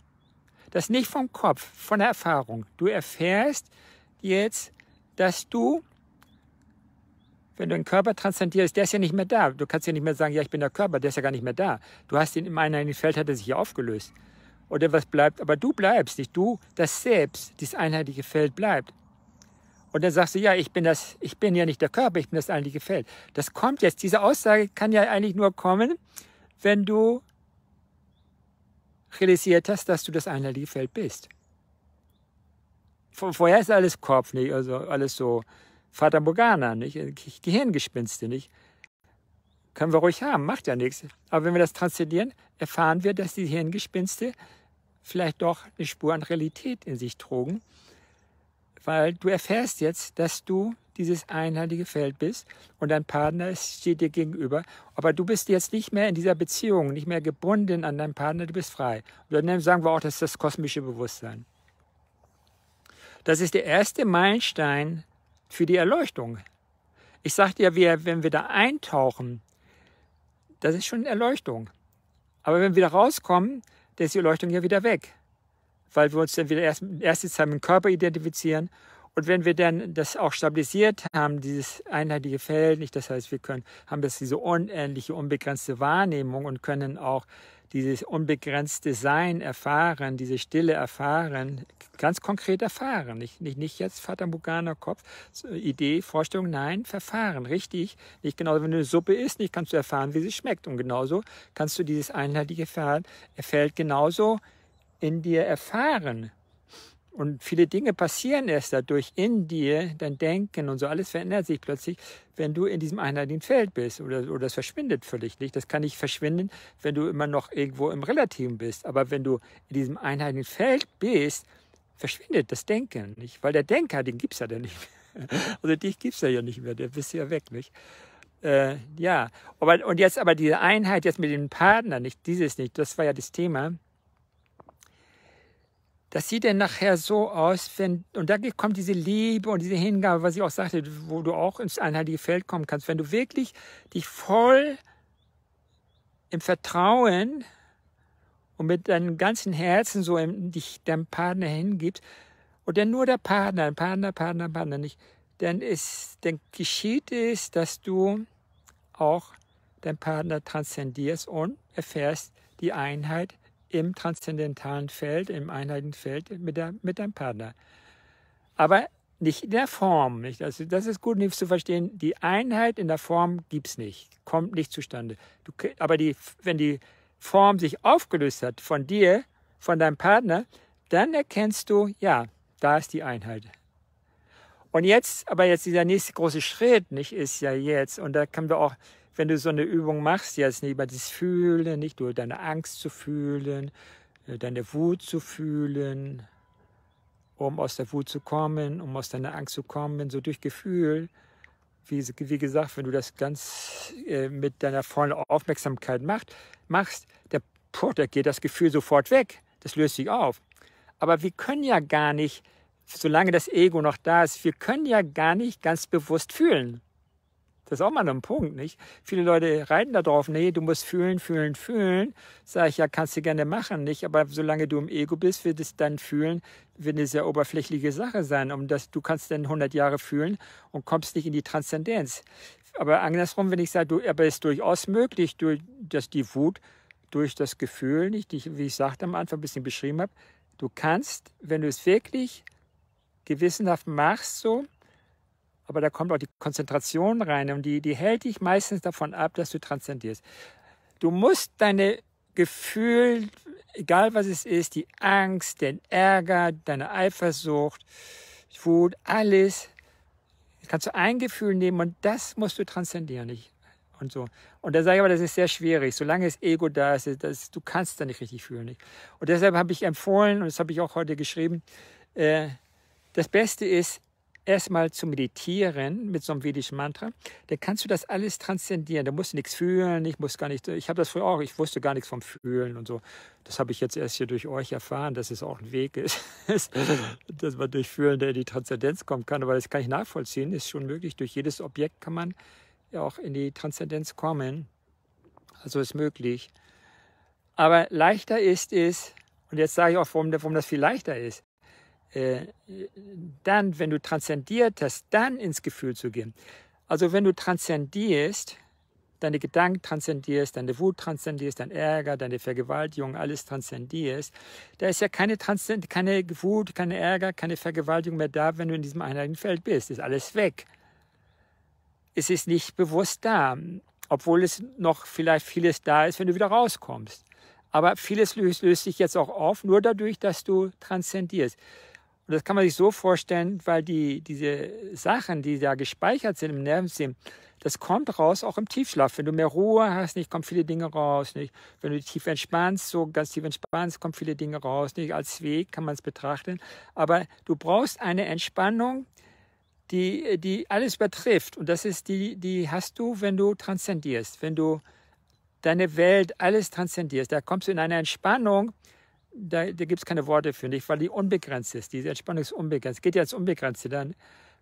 Das nicht vom Kopf, von der Erfahrung. Du erfährst jetzt, dass du wenn du den Körper transzendierst, der ist ja nicht mehr da. Du kannst ja nicht mehr sagen, ja, ich bin der Körper, der ist ja gar nicht mehr da. Du hast ihn im einen Feld, hat er sich hier aufgelöst. Oder was bleibt, aber du bleibst nicht. Du, das Selbst, dieses einheitliche Feld bleibt. Und dann sagst du, ja, ich bin, das, ich bin ja nicht der Körper, ich bin das einheitliche Feld. Das kommt jetzt, diese Aussage kann ja eigentlich nur kommen, wenn du realisiert hast, dass du das einheitliche Feld bist. Vorher ist alles Kopf, nicht? also alles so Vater Morgana, nicht? Äh, Gehirngespinste, nicht? Können wir ruhig haben, macht ja nichts. Aber wenn wir das transzendieren, erfahren wir, dass die Hirngespinste vielleicht doch eine Spur an Realität in sich trugen, weil du erfährst jetzt, dass du dieses einheitliche Feld bist und dein Partner steht dir gegenüber, aber du bist jetzt nicht mehr in dieser Beziehung, nicht mehr gebunden an deinen Partner, du bist frei. Und dann sagen wir auch, das ist das kosmische Bewusstsein. Das ist der erste Meilenstein für die Erleuchtung. Ich sagte ja, wir, wenn wir da eintauchen, das ist schon Erleuchtung. Aber wenn wir da rauskommen, dann ist die Erleuchtung ja wieder weg. Weil wir uns dann wieder erst, erst jetzt mit dem Körper identifizieren und wenn wir dann das auch stabilisiert haben, dieses einheitliche Feld, nicht, das heißt, wir können, haben das diese unendliche, unbegrenzte Wahrnehmung und können auch dieses unbegrenzte Sein erfahren, diese Stille erfahren, ganz konkret erfahren. Nicht, nicht, nicht jetzt Vater Morgana Kopf, Idee, Vorstellung, nein, verfahren, richtig. Nicht genauso, wenn du eine Suppe isst, nicht kannst du erfahren, wie sie schmeckt. Und genauso kannst du dieses einheitliche Feld genauso in dir erfahren. Und viele Dinge passieren erst dadurch in dir, dein Denken und so, alles verändert sich plötzlich, wenn du in diesem einheitlichen Feld bist oder, oder es verschwindet völlig nicht. Das kann nicht verschwinden, wenn du immer noch irgendwo im Relativen bist. Aber wenn du in diesem einheitlichen Feld bist, verschwindet das Denken, nicht? Weil der Denker, den gibt es ja dann nicht mehr. [LAUGHS] Also dich gibt es ja nicht mehr, der bist ja weg, nicht? Äh, ja, aber, und jetzt aber diese Einheit jetzt mit dem Partner, nicht? Dieses nicht, das war ja das Thema das sieht dann nachher so aus, wenn, und da kommt diese Liebe und diese Hingabe, was ich auch sagte, wo du auch ins einheitliche Feld kommen kannst, wenn du wirklich dich voll im Vertrauen und mit deinem ganzen Herzen so in dich deinem Partner hingibst, und dann nur der Partner, Partner, Partner, Partner, nicht, dann ist, dann geschieht es, dass du auch deinen Partner transzendierst und erfährst die Einheit im transzendentalen Feld, im Einheitenfeld mit, der, mit deinem Partner. Aber nicht in der Form. Nicht? Also das ist gut nicht zu verstehen. Die Einheit in der Form gibt es nicht, kommt nicht zustande. Du, aber die, wenn die Form sich aufgelöst hat von dir, von deinem Partner, dann erkennst du, ja, da ist die Einheit. Und jetzt, aber jetzt dieser nächste große Schritt, nicht, ist ja jetzt, und da können wir auch wenn du so eine Übung machst, jetzt nicht über das Fühlen, nicht nur deine Angst zu fühlen, äh, deine Wut zu fühlen, um aus der Wut zu kommen, um aus deiner Angst zu kommen, so durch Gefühl, wie, wie gesagt, wenn du das ganz äh, mit deiner vollen Aufmerksamkeit macht, machst, der, da geht das Gefühl sofort weg, das löst sich auf. Aber wir können ja gar nicht, solange das Ego noch da ist, wir können ja gar nicht ganz bewusst fühlen. Das ist auch mal ein Punkt, nicht? Viele Leute reiten da drauf, nee, du musst fühlen, fühlen, fühlen. Sag ich, ja, kannst du gerne machen, nicht? Aber solange du im Ego bist, wird es dann fühlen, wird eine sehr oberflächliche Sache sein. Um das, du kannst dann 100 Jahre fühlen und kommst nicht in die Transzendenz. Aber andersrum, wenn ich sage, du, aber es ist durchaus möglich, dass die Wut durch das Gefühl, nicht, wie ich sagte am Anfang, ein bisschen beschrieben habe, du kannst, wenn du es wirklich gewissenhaft machst, so, aber da kommt auch die Konzentration rein und die, die hält dich meistens davon ab, dass du transzendierst. Du musst deine Gefühle, egal was es ist, die Angst, den Ärger, deine Eifersucht, Wut, alles, kannst du ein Gefühl nehmen und das musst du transzendieren. Ich, und so. Und da sage ich aber, das ist sehr schwierig. Solange das Ego da ist, das, du kannst es da nicht richtig fühlen. Nicht? Und deshalb habe ich empfohlen, und das habe ich auch heute geschrieben, äh, das Beste ist, erstmal zu meditieren mit so einem vedischen Mantra, dann kannst du das alles transzendieren. Da musst du nichts fühlen, ich muss gar nicht, ich habe das früher auch, ich wusste gar nichts vom Fühlen und so. Das habe ich jetzt erst hier durch euch erfahren, dass es auch ein Weg ist, [LAUGHS] dass man durch Fühlen in die Transzendenz kommen kann. Aber das kann ich nachvollziehen, ist schon möglich. Durch jedes Objekt kann man ja auch in die Transzendenz kommen. Also ist möglich. Aber leichter ist es, und jetzt sage ich auch, warum, warum das viel leichter ist. Äh, dann, wenn du transzendiert hast, dann ins Gefühl zu gehen. Also wenn du transzendierst, deine Gedanken transzendierst, deine Wut transzendierst, dein Ärger, deine Vergewaltigung, alles transzendierst, da ist ja keine, Transzend keine Wut, keine Ärger, keine Vergewaltigung mehr da, wenn du in diesem einheitlichen Feld bist. Ist alles weg. Es ist nicht bewusst da, obwohl es noch vielleicht vieles da ist, wenn du wieder rauskommst. Aber vieles löst, löst sich jetzt auch auf, nur dadurch, dass du transzendierst. Und das kann man sich so vorstellen, weil die, diese Sachen, die da gespeichert sind im Nervensystem, das kommt raus auch im Tiefschlaf. Wenn du mehr Ruhe hast, nicht, kommen viele Dinge raus. Nicht? Wenn du tief entspannst, so ganz tief entspannst, kommen viele Dinge raus. Nicht? Als Weg kann man es betrachten. Aber du brauchst eine Entspannung, die, die alles übertrifft. Und das ist die, die hast du, wenn du transzendierst, wenn du deine Welt, alles transzendierst. Da kommst du in eine Entspannung, da, da gibt es keine Worte für nicht, weil die unbegrenzt ist. Diese Entspannung ist unbegrenzt. Geht ja als Unbegrenzte dann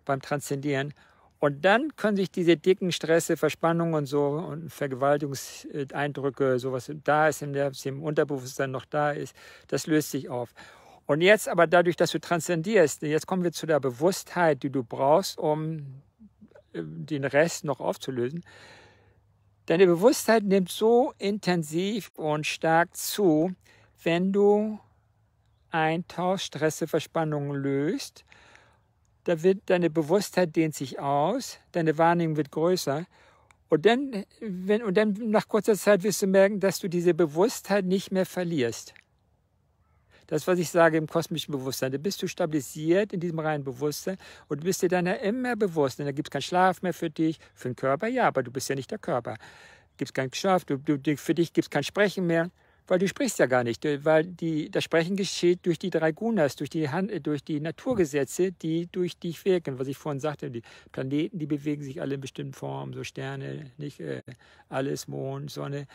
beim Transzendieren. Und dann können sich diese dicken Stresse, Verspannungen und so und Vergewaltigungseindrücke, sowas da ist, in der, im Unterbewusstsein noch da ist, das löst sich auf. Und jetzt aber dadurch, dass du transzendierst, jetzt kommen wir zu der Bewusstheit, die du brauchst, um äh, den Rest noch aufzulösen. Deine Bewusstheit nimmt so intensiv und stark zu, wenn du ein Tauschstresseverspannung löst, da wird deine Bewusstheit dehnt sich aus, deine Wahrnehmung wird größer. Und dann, wenn, und dann nach kurzer Zeit wirst du merken, dass du diese Bewusstheit nicht mehr verlierst. Das, was ich sage im kosmischen Bewusstsein, da bist du stabilisiert in diesem reinen Bewusstsein und bist dir deiner immer bewusst. Denn da gibt es keinen Schlaf mehr für dich, für den Körper ja, aber du bist ja nicht der Körper. Gibt es keinen Schlaf, du, du, für dich gibt es kein Sprechen mehr weil du sprichst ja gar nicht, äh, weil die, das Sprechen geschieht durch die drei Gunas, durch die, Hand, äh, durch die Naturgesetze, die durch dich wirken. Was ich vorhin sagte, die Planeten, die bewegen sich alle in bestimmten Formen, so Sterne, nicht äh, alles, Mond, Sonne,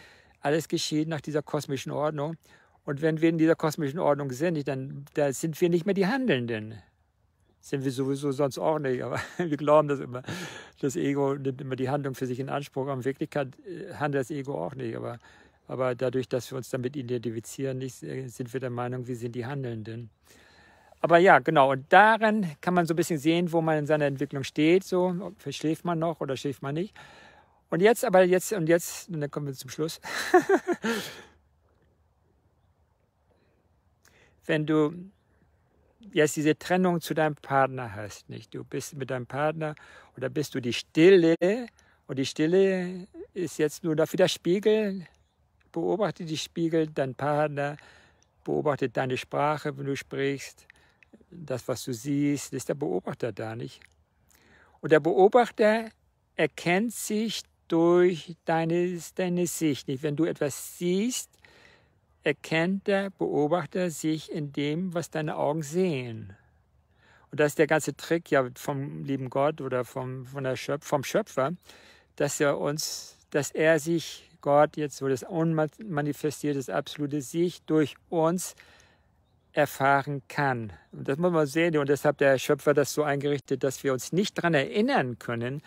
alles geschieht nach dieser kosmischen Ordnung. Und wenn wir in dieser kosmischen Ordnung sind, dann da sind wir nicht mehr die Handelnden. Sind wir sowieso sonst auch nicht, aber [LAUGHS] wir glauben das immer. Das Ego nimmt immer die Handlung für sich in Anspruch, aber in Wirklichkeit handelt das Ego auch nicht. Aber aber dadurch, dass wir uns damit identifizieren, nicht, äh, sind wir der Meinung, wir sind die Handelnden. Aber ja, genau. Und daran kann man so ein bisschen sehen, wo man in seiner Entwicklung steht. So, schläft man noch oder schläft man nicht? Und jetzt, aber jetzt, und jetzt, und dann kommen wir zum Schluss. [LAUGHS] Wenn du jetzt diese Trennung zu deinem Partner hast, nicht? Du bist mit deinem Partner oder bist du die Stille und die Stille ist jetzt nur dafür der Spiegel beobachte die Spiegel, dein Partner, beobachte deine Sprache, wenn du sprichst, das, was du siehst, ist der Beobachter da nicht. Und der Beobachter erkennt sich durch deine, deine Sicht nicht. Wenn du etwas siehst, erkennt der Beobachter sich in dem, was deine Augen sehen. Und das ist der ganze Trick ja vom lieben Gott oder vom, von der Schöp vom Schöpfer, dass er uns, dass er sich Gott jetzt, so das unmanifestierte absolute Sich durch uns erfahren kann. Und das muss man sehen und deshalb der Schöpfer das so eingerichtet, dass wir uns nicht daran erinnern können,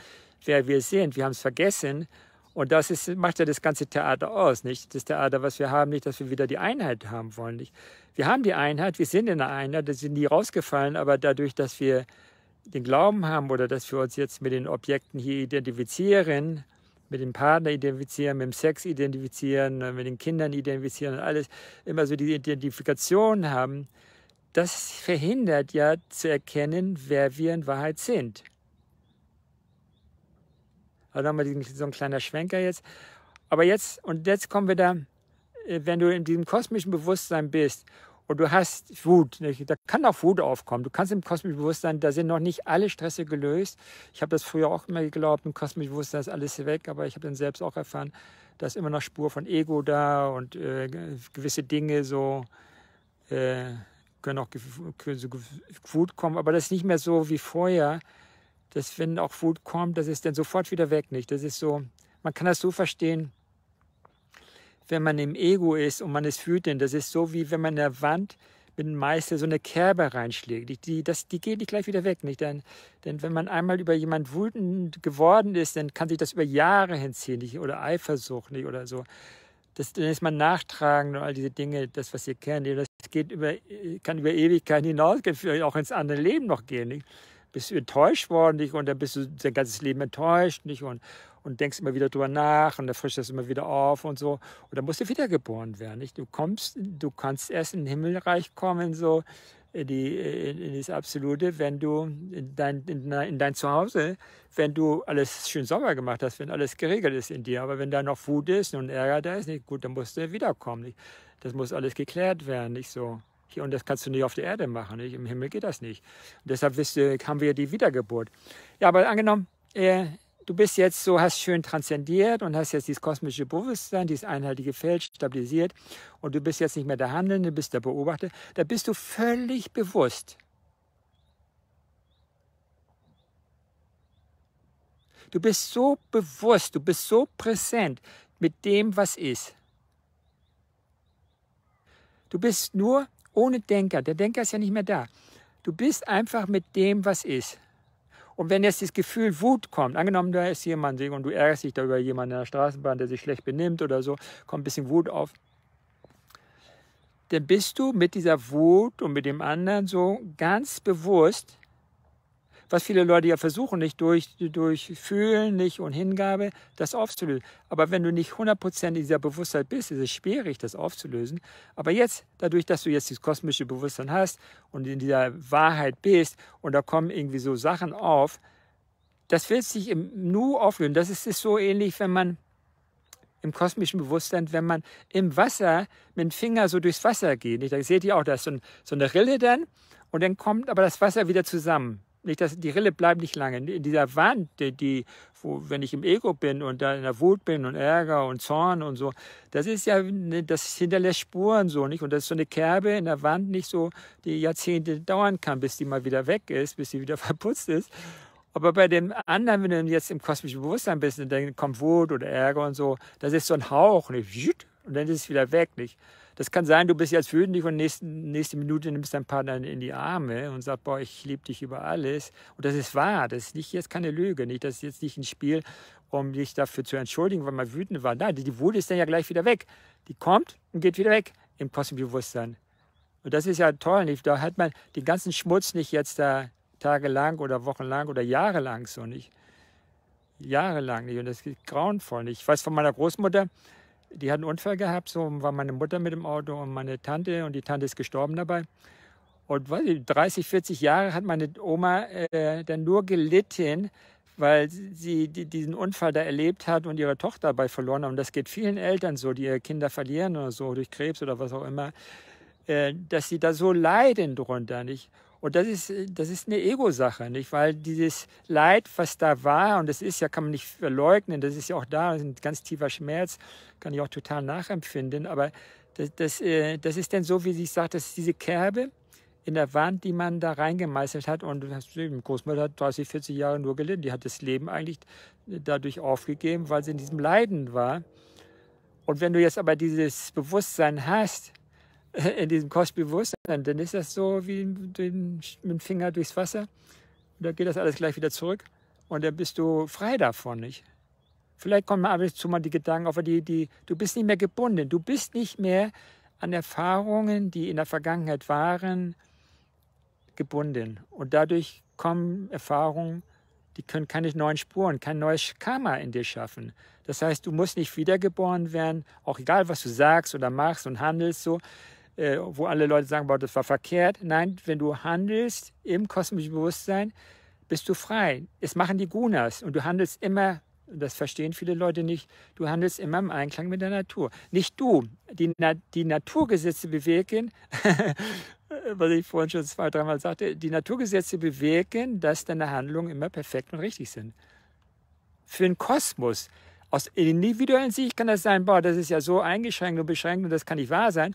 wer wir sind. Wir haben es vergessen und das ist, macht ja das ganze Theater aus, nicht? Das Theater, was wir haben, nicht, dass wir wieder die Einheit haben wollen, nicht? Wir haben die Einheit, wir sind in der Einheit, wir sind nie rausgefallen, aber dadurch, dass wir den Glauben haben oder dass wir uns jetzt mit den Objekten hier identifizieren, mit dem Partner identifizieren, mit dem Sex identifizieren, äh, mit den Kindern identifizieren und alles, immer so die Identifikation haben, das verhindert ja zu erkennen, wer wir in Wahrheit sind. Also nochmal so ein kleiner Schwenker jetzt. Aber jetzt, und jetzt kommen wir da, äh, wenn du in diesem kosmischen Bewusstsein bist und du hast Wut, nicht? da kann auch Wut aufkommen. Du kannst im kosmischen Bewusstsein, da sind noch nicht alle Stresse gelöst. Ich habe das früher auch immer geglaubt, im kosmischen Bewusstsein ist alles weg, aber ich habe dann selbst auch erfahren, da ist immer noch Spur von Ego da und äh, gewisse Dinge so äh, können auch können so Wut kommen, aber das ist nicht mehr so wie vorher, dass wenn auch Wut kommt, das ist dann sofort wieder weg, nicht? Das ist so, man kann das so verstehen, wenn man im Ego ist und man es fühlt, denn das ist so, wie wenn man in der Wand mit dem Meister so eine Kerbe reinschlägt. Die, die, das, die geht nicht gleich wieder weg. Nicht? Denn, denn wenn man einmal über jemand wütend geworden ist, dann kann sich das über Jahre hinziehen nicht? oder Eifersucht nicht? oder so. Das, dann ist man nachtragend und all diese Dinge, das, was ihr kennt. Das geht über, kann über Ewigkeiten hinausgehen, auch ins andere Leben noch gehen. Nicht? bist du enttäuscht worden nicht? und dann bist du dein ganzes Leben enttäuscht nicht? Und, und denkst immer wieder drüber nach und dann frischt das immer wieder auf und so. Und dann musst du wiedergeboren werden. Nicht? Du kommst, du kannst erst in den Himmelreich kommen, so in, die, in, in das Absolute, wenn du in dein, in, in dein Zuhause, wenn du alles schön sauber gemacht hast, wenn alles geregelt ist in dir. Aber wenn da noch Wut ist und Ärger da ist, nicht? gut, dann musst du wiederkommen. Nicht? Das muss alles geklärt werden, nicht so. Und das kannst du nicht auf der Erde machen. Nicht? Im Himmel geht das nicht. Und deshalb haben wir die Wiedergeburt. Ja, aber angenommen, äh, du bist jetzt so, hast schön transzendiert und hast jetzt dieses kosmische Bewusstsein, dieses einheitliche Feld stabilisiert und du bist jetzt nicht mehr der Handelnde, bist der Beobachter, da bist du völlig bewusst. Du bist so bewusst, du bist so präsent mit dem, was ist. Du bist nur ohne Denker. Der Denker ist ja nicht mehr da. Du bist einfach mit dem, was ist. Und wenn jetzt das Gefühl Wut kommt, angenommen, da ist jemand und du ärgerst dich darüber jemand in der Straßenbahn, der sich schlecht benimmt oder so, kommt ein bisschen Wut auf, dann bist du mit dieser Wut und mit dem anderen so ganz bewusst was viele Leute ja versuchen, nicht durch, durch Fühlen nicht und Hingabe, das aufzulösen. Aber wenn du nicht 100% in dieser Bewusstheit bist, ist es schwierig, das aufzulösen. Aber jetzt, dadurch, dass du jetzt dieses kosmische Bewusstsein hast und in dieser Wahrheit bist und da kommen irgendwie so Sachen auf, das wird sich im Nu auflösen. Das ist, ist so ähnlich, wenn man im kosmischen Bewusstsein, wenn man im Wasser mit dem Finger so durchs Wasser geht. Da seht ihr auch, da ist so, ein, so eine Rille dann und dann kommt aber das Wasser wieder zusammen. Nicht, dass die Rille bleibt nicht lange. In dieser Wand, die, die wo, wenn ich im Ego bin und da in der Wut bin und Ärger und Zorn und so, das ist ja, ne, das hinterlässt Spuren so nicht. Und das ist so eine Kerbe in der Wand, nicht so, die Jahrzehnte dauern kann, bis die mal wieder weg ist, bis sie wieder [LAUGHS] verputzt ist. Aber bei dem anderen, wenn du jetzt im kosmischen Bewusstsein bist, und dann kommt Wut oder Ärger und so, das ist so ein Hauch, nicht? Und dann ist es wieder weg, nicht? Das kann sein, du bist jetzt wütend und nächste, nächste Minute nimmst deinen Partner in die Arme und sagst, boah, ich liebe dich über alles. Und das ist wahr, das ist nicht jetzt keine Lüge, nicht? das ist jetzt nicht ein Spiel, um dich dafür zu entschuldigen, weil man wütend war. Nein, die Wut ist dann ja gleich wieder weg. Die kommt und geht wieder weg im possible Und das ist ja toll, nicht? da hat man den ganzen Schmutz nicht jetzt da tagelang oder wochenlang oder jahrelang so nicht. Jahrelang nicht und das ist grauenvoll nicht. Ich weiß von meiner Großmutter, die hatten einen Unfall gehabt, so war meine Mutter mit dem Auto und meine Tante und die Tante ist gestorben dabei. Und weiß ich, 30, 40 Jahre hat meine Oma äh, dann nur gelitten, weil sie die, diesen Unfall da erlebt hat und ihre Tochter dabei verloren hat. Und das geht vielen Eltern so, die ihre Kinder verlieren oder so durch Krebs oder was auch immer, äh, dass sie da so leiden drunter, nicht? Und das ist, äh, das ist eine Ego-Sache, nicht? Weil dieses Leid, was da war, und das ist ja, kann man nicht verleugnen, das ist ja auch da, das ist ein ganz tiefer Schmerz, kann ich auch total nachempfinden. Aber das, das, äh, das ist dann so, wie sie sagt, dass diese Kerbe in der Wand, die man da reingemeißelt hat. Und Großmutter hat 30, 40 Jahre nur gelitten. Die hat das Leben eigentlich dadurch aufgegeben, weil sie in diesem Leiden war. Und wenn du jetzt aber dieses Bewusstsein hast, [LAUGHS] in diesem Kostbewusstsein, dann ist das so wie den, mit dem Finger durchs Wasser. Und da geht das alles gleich wieder zurück. Und dann bist du frei davon, nicht? Vielleicht kommen ab und zu mal die Gedanken auf, die, die, du bist nicht mehr gebunden. Du bist nicht mehr an Erfahrungen, die in der Vergangenheit waren, gebunden. Und dadurch kommen Erfahrungen, die können keine neuen Spuren, kein neues Karma in dir schaffen. Das heißt, du musst nicht wiedergeboren werden, auch egal was du sagst oder machst und handelst so äh, wo alle Leute sagen, boah, das war verkehrt. Nein, wenn du handelst im kosmischen Bewusstsein, bist du frei. Es machen die Gunas und du handelst immer, das verstehen viele Leute nicht, du handelst immer im Einklang mit der Natur. Nicht du, die, Na die Naturgesetze bewirken, [LAUGHS] was ich vorhin schon zwei, dreimal sagte, die Naturgesetze bewirken, dass deine Handlungen immer perfekt und richtig sind. Für den Kosmos, aus individuellen Sicht kann das sein, boah, das ist ja so eingeschränkt und beschränkt und das kann nicht wahr sein.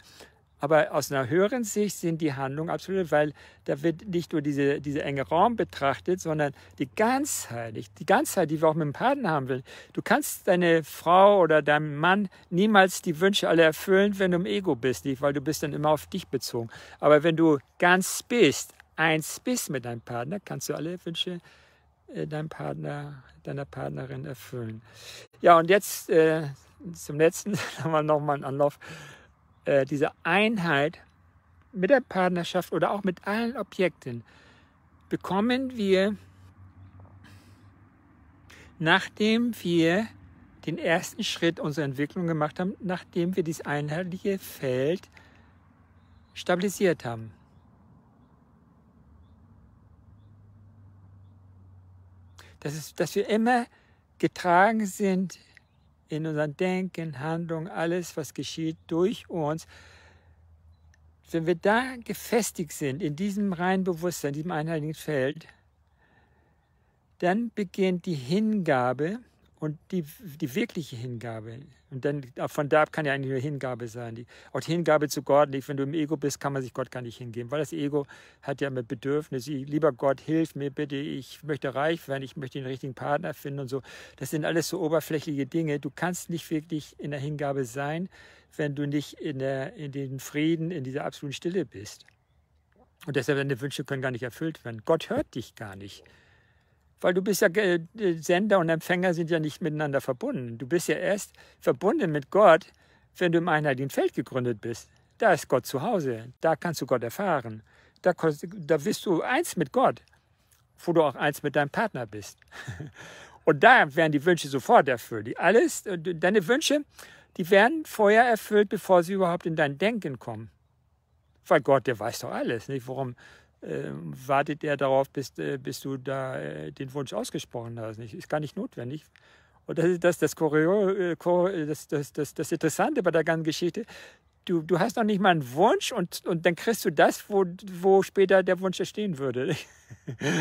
Aber aus einer höheren Sicht sind die Handlungen absolut, weil da wird nicht nur diese, diese enge Raum betrachtet, sondern die Ganzheit, die Ganzheit, die wir auch mit dem Partner haben will. Du kannst deine Frau oder deinem Mann niemals die Wünsche alle erfüllen, wenn du im Ego bist, nicht? weil du bist dann immer auf dich bezogen. Aber wenn du ganz bist, eins bist mit deinem Partner, kannst du alle Wünsche äh, deinem Partner, deiner Partnerin erfüllen. Ja, und jetzt äh, zum letzten [LAUGHS] nochmal einen Anlauf äh, diese Einheit mit der Partnerschaft oder auch mit allen Objekten bekommen wir, nachdem wir den ersten Schritt unserer Entwicklung gemacht haben, nachdem wir dieses einheitliche Feld stabilisiert haben. Das ist, dass wir immer getragen sind in unseren Denken, Handlungen, alles, was geschieht durch uns, wenn wir da gefestigt sind, in diesem reinen Bewusstsein, in diesem einheitlichen Feld, dann beginnt die Hingabe und die, die wirkliche Hingabe. Und dann von da ab kann ja eigentlich nur Hingabe sein. Die, auch die Hingabe zu Gott nicht. Wenn du im Ego bist, kann man sich Gott gar nicht hingeben, weil das Ego hat ja mit Bedürfnis. Lieber Gott, hilf mir bitte, ich möchte reich werden, ich möchte den richtigen Partner finden und so. Das sind alles so oberflächliche Dinge. Du kannst nicht wirklich in der Hingabe sein, wenn du nicht in, der, in den Frieden, in dieser absoluten Stille bist. Und deshalb deine Wünsche können gar nicht erfüllt werden. Gott hört dich gar nicht weil du bist ja, äh, Sender und Empfänger sind ja nicht miteinander verbunden. Du bist ja erst verbunden mit Gott, wenn du im einheitlichen Feld gegründet bist. Da ist Gott zu Hause, da kannst du Gott erfahren. Da, da bist du eins mit Gott, wo du auch eins mit deinem Partner bist. [LAUGHS] Und da werden die Wünsche sofort erfüllt. Die alles, äh, deine Wünsche, die werden vorher erfüllt, bevor sie überhaupt in dein Denken kommen. Weil Gott, der weiß doch alles, nicht? Warum ähm, wartet er darauf, bis, äh, bis du da äh, den Wunsch ausgesprochen hast. Nicht? Ist gar nicht notwendig. Und das ist das, das, äh, das, das, das, das Interessante bei der ganzen Geschichte. Du, du hast noch nicht mal einen Wunsch und, und dann kriegst du das, wo, wo später der Wunsch entstehen würde. [LAUGHS]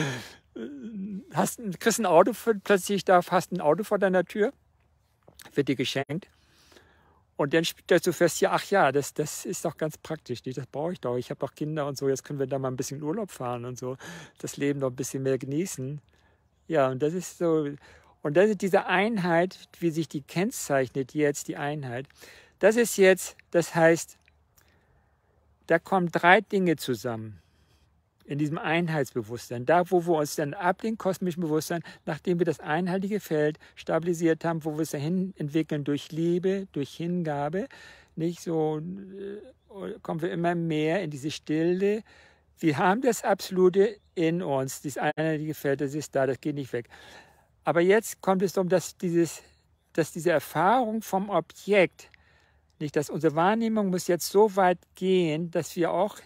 hast, kriegst ein Auto, für, plötzlich darf, hast ein Auto vor deiner Tür, wird dir geschenkt und dann stellst du fest, ja, ach ja, das, das ist doch ganz praktisch, nicht? das brauche ich doch. Ich habe doch Kinder und so, jetzt können wir da mal ein bisschen Urlaub fahren und so, das Leben noch ein bisschen mehr genießen. Ja, und das ist so, und das ist diese Einheit, wie sich die kennzeichnet, jetzt die Einheit. Das ist jetzt, das heißt, da kommen drei Dinge zusammen in diesem Einheitsbewusstsein, da wo wir uns dann ab dem kosmischen Bewusstsein, nachdem wir das einheitliche Feld stabilisiert haben, wo wir es dahin entwickeln durch Liebe, durch Hingabe, nicht so äh, kommen wir immer mehr in diese Stille. Wir haben das Absolute in uns, dieses einheitliche Feld, das ist da, das geht nicht weg. Aber jetzt kommt es darum, dass, dieses, dass diese Erfahrung vom Objekt, nicht, dass unsere Wahrnehmung muss jetzt so weit gehen, dass wir auch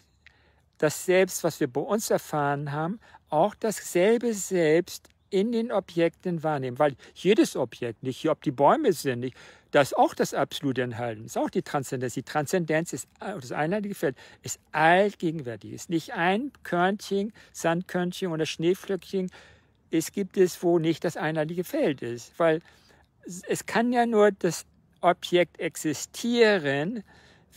das Selbst, was wir bei uns erfahren haben, auch dasselbe Selbst in den Objekten wahrnehmen. Weil jedes Objekt, nicht hier, ob die Bäume sind, nicht, da ist auch das Absolute enthalten, ist auch die Transzendenz. Die Transzendenz ist, äh, das einheitliche Feld, ist allgegenwärtig, ist nicht ein Körnchen, Sandkörnchen oder Schneeflöckchen, es gibt es, wo nicht das einheitliche Feld ist. Weil es kann ja nur das Objekt existieren,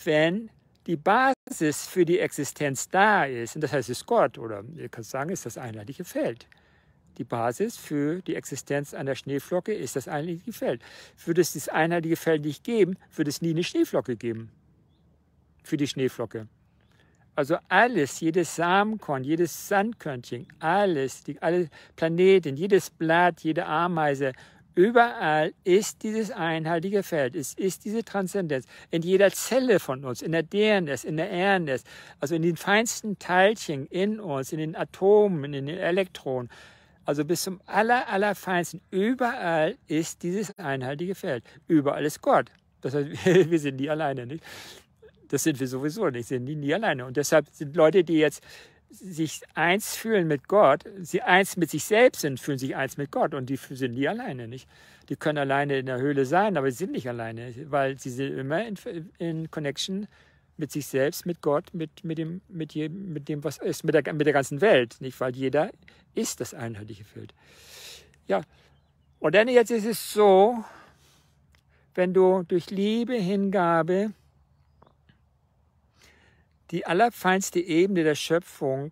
wenn die Basis für die Existenz da ist, und das heißt, es ist Gott, oder ihr könnt sagen, ist das einheitliche Feld. Die Basis für die Existenz einer Schneeflocke ist das einheitliche Feld. Würde es das einheitliche Feld nicht geben, würde es nie eine Schneeflocke geben. Für die Schneeflocke. Also alles, jedes Samenkorn, jedes Sandkörnchen, alles, die, alle Planeten, jedes Blatt, jede Ameise, Überall ist dieses einheitliche Feld, es ist diese Transzendenz. In jeder Zelle von uns, in der DNS, in der RNS, also in den feinsten Teilchen in uns, in den Atomen, in den Elektronen, also bis zum aller, allerfeinsten, überall ist dieses einheitliche Feld. Überall ist Gott. Das heißt, [LAUGHS] wir sind nie alleine, nicht? Das sind wir sowieso nicht, sind nie, nie alleine. Und deshalb sind Leute, die jetzt sich eins fühlen mit Gott, sie eins mit sich selbst sind, fühlen sich eins mit Gott und die sind nie alleine, nicht? Die können alleine in der Höhle sein, aber sie sind nicht alleine, weil sie sind immer in, in Connection mit sich selbst, mit Gott, mit, mit, dem, mit, jedem, mit dem, was ist, mit der, mit der ganzen Welt, nicht? Weil jeder ist das einheitliche Feld. Ja, und dann jetzt ist es so, wenn du durch Liebe, Hingabe, die allerfeinste Ebene der Schöpfung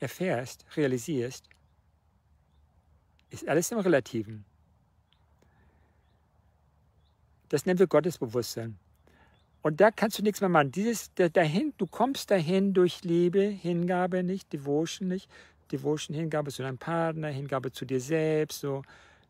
erfährst, realisierst, ist alles im Relativen. Das nennen wir Gottesbewusstsein. Und da kannst du nichts mehr machen. Dieses, dahin, du kommst dahin durch Liebe, Hingabe nicht, Devotion nicht, Devotion, Hingabe zu deinem Partner, Hingabe zu dir selbst, so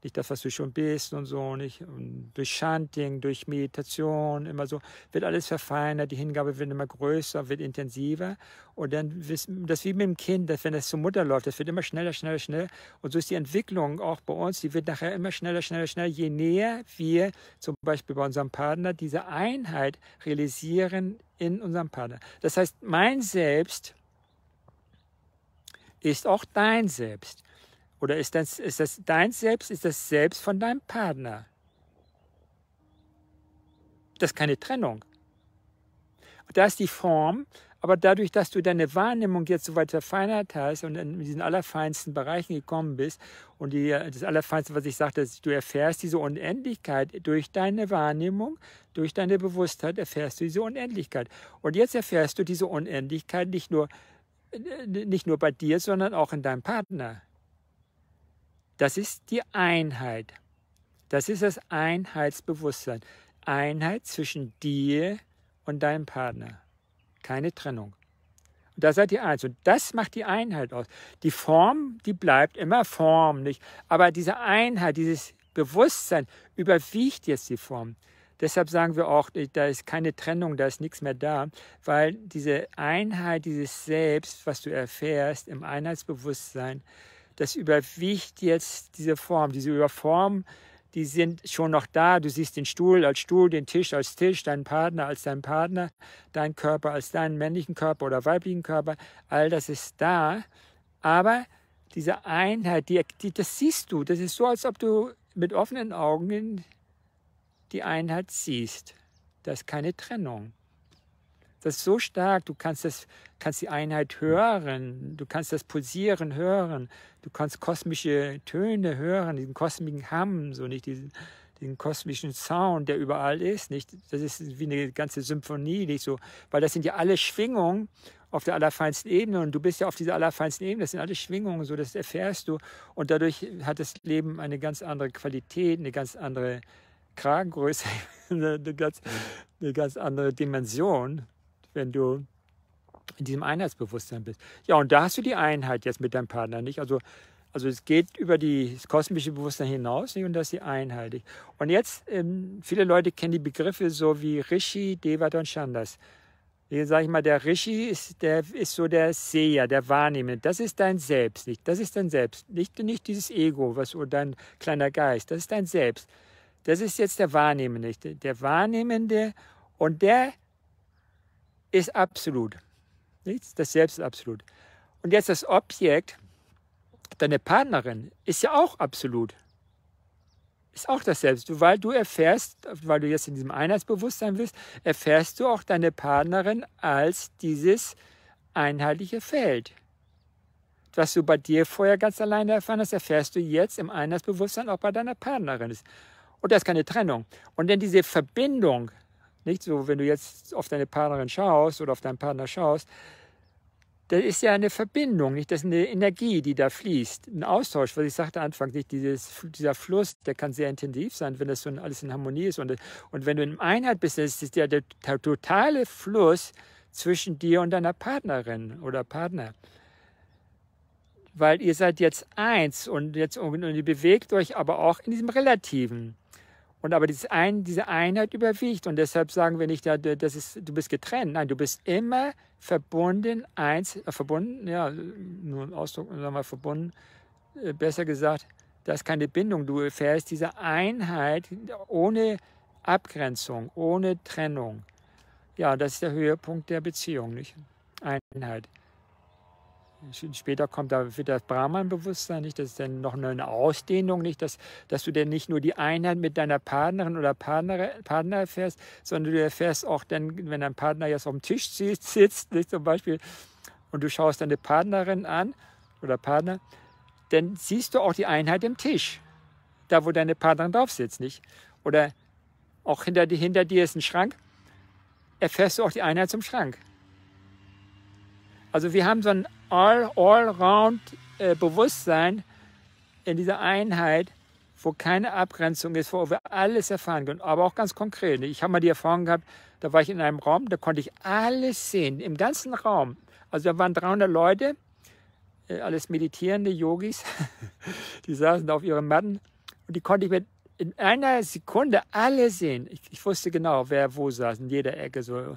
nicht das, was du schon bist und so, nicht? Und durch Chanting, durch Meditation, immer so, wird alles verfeinert, die Hingabe wird immer größer, wird intensiver. Und dann, das wie mit dem Kind, dass wenn das zur Mutter läuft, das wird immer schneller, schneller, schneller. Und so ist die Entwicklung auch bei uns, die wird nachher immer schneller, schneller, schneller, je näher wir zum Beispiel bei unserem Partner diese Einheit realisieren in unserem Partner. Das heißt, mein Selbst ist auch dein Selbst. Oder ist das, ist das dein Selbst, ist das Selbst von deinem Partner? Das ist keine Trennung. Da ist die Form, aber dadurch, dass du deine Wahrnehmung jetzt so weit verfeinert hast und in diesen allerfeinsten Bereichen gekommen bist und die, das Allerfeinste, was ich sagte, ist, du erfährst diese Unendlichkeit durch deine Wahrnehmung, durch deine Bewusstheit erfährst du diese Unendlichkeit. Und jetzt erfährst du diese Unendlichkeit nicht nur, äh, nicht nur bei dir, sondern auch in deinem Partner. Das ist die Einheit. Das ist das Einheitsbewusstsein. Einheit zwischen dir und deinem Partner. Keine Trennung. Und da seid ihr eins. Und das macht die Einheit aus. Die Form, die bleibt immer Form, nicht? Aber diese Einheit, dieses Bewusstsein überwiegt jetzt die Form. Deshalb sagen wir auch, äh, da ist keine Trennung, da ist nichts mehr da, weil diese Einheit, dieses Selbst, was du erfährst im Einheitsbewusstsein, das überwiegt jetzt diese Form. Diese Überform, die sind schon noch da. Du siehst den Stuhl als Stuhl, den Tisch als Tisch, deinen Partner als deinen Partner, deinen Körper als deinen männlichen Körper oder weiblichen Körper. All das ist da. Aber diese Einheit, die, die, das siehst du. Das ist so, als ob du mit offenen Augen die Einheit siehst. Das ist keine Trennung. Das ist so stark, du kannst, das, kannst die Einheit hören, du kannst das Pulsieren hören, du kannst kosmische Töne hören, diesen kosmischen Hamm, so nicht diesen, diesen kosmischen Sound, der überall ist, nicht? Das ist wie eine ganze Symphonie, nicht so, weil das sind ja alle Schwingungen auf der allerfeinsten Ebene und du bist ja auf dieser allerfeinsten Ebene, das sind alle Schwingungen, so das erfährst du und dadurch hat das Leben eine ganz andere Qualität, eine ganz andere Kragengröße, [LAUGHS] eine, ganz, eine ganz andere Dimension wenn du in diesem Einheitsbewusstsein bist. Ja, und da hast du die Einheit jetzt mit deinem Partner, nicht? Also, also es geht über die, das kosmische Bewusstsein hinaus nicht? und das ist die Einheit. Und jetzt, ähm, viele Leute kennen die Begriffe so wie Rishi, Devata und Chandas. Hier sage ich mal, der Rishi ist, der, ist so der Seher, der Wahrnehmende. Das ist dein Selbst, nicht? Das ist dein Selbst. Nicht, nicht dieses Ego, was oder dein kleiner Geist. Das ist dein Selbst. Das ist jetzt der Wahrnehmende, nicht? Der Wahrnehmende und der ist absolut. Nichts, das Selbst ist absolut. Und jetzt das Objekt, deine Partnerin, ist ja auch absolut. Ist auch das Selbst. Weil du erfährst, weil du jetzt in diesem Einheitsbewusstsein bist, erfährst du auch deine Partnerin als dieses einheitliche Feld. Was du bei dir vorher ganz alleine erfahren hast, erfährst du jetzt im Einheitsbewusstsein auch bei deiner Partnerin. Und das ist keine Trennung. Und denn diese Verbindung nicht so, wenn du jetzt auf deine Partnerin schaust oder auf deinen Partner schaust, das ist ja eine Verbindung, nicht? Das ist eine Energie, die da fließt, ein Austausch, was ich sagte Anfang, nicht? Dieses, dieser Fluss, der kann sehr intensiv sein, wenn das so alles in Harmonie ist. Und, und wenn du in Einheit bist, das ist ja der, der totale Fluss zwischen dir und deiner Partnerin oder Partner. Weil ihr seid jetzt eins und jetzt und ihr bewegt euch aber auch in diesem Relativen. Und aber dieses ein, diese Einheit überwiegt. Und deshalb sagen wir nicht, ja, das ist, du bist getrennt. Nein, du bist immer verbunden, eins, äh, verbunden, ja, nur ein Ausdruck, sagen nochmal verbunden, äh, besser gesagt, da ist keine Bindung. Du erfährst diese Einheit ohne Abgrenzung, ohne Trennung. Ja, das ist der Höhepunkt der Beziehung, nicht? Einheit. Später kommt da wird das Brahman-Bewusstsein, nicht? Das ist dann noch eine Ausdehnung, nicht? Dass, dass du dann nicht nur die Einheit mit deiner Partnerin oder Partner, Partner erfährst, sondern du erfährst auch dann, wenn dein Partner jetzt auf dem Tisch sitzt, nicht? Zum Beispiel, und du schaust deine Partnerin an oder Partner, dann siehst du auch die Einheit im Tisch. Da, wo deine Partnerin drauf sitzt, nicht? Oder auch hinter, hinter dir ist ein Schrank, erfährst du auch die Einheit zum Schrank. Also wir haben so einen all, all round äh, Bewusstsein in dieser Einheit, wo keine Abgrenzung ist, wo wir alles erfahren können, aber auch ganz konkret. Ich habe mal die Erfahrung gehabt, da war ich in einem Raum, da konnte ich alles sehen, im ganzen Raum. Also da waren 300 Leute, äh, alles meditierende Yogis, [LAUGHS] die saßen da auf ihren Matten und die konnte ich mit in einer Sekunde alle sehen. Ich, ich wusste genau, wer wo saß, in jeder Ecke so.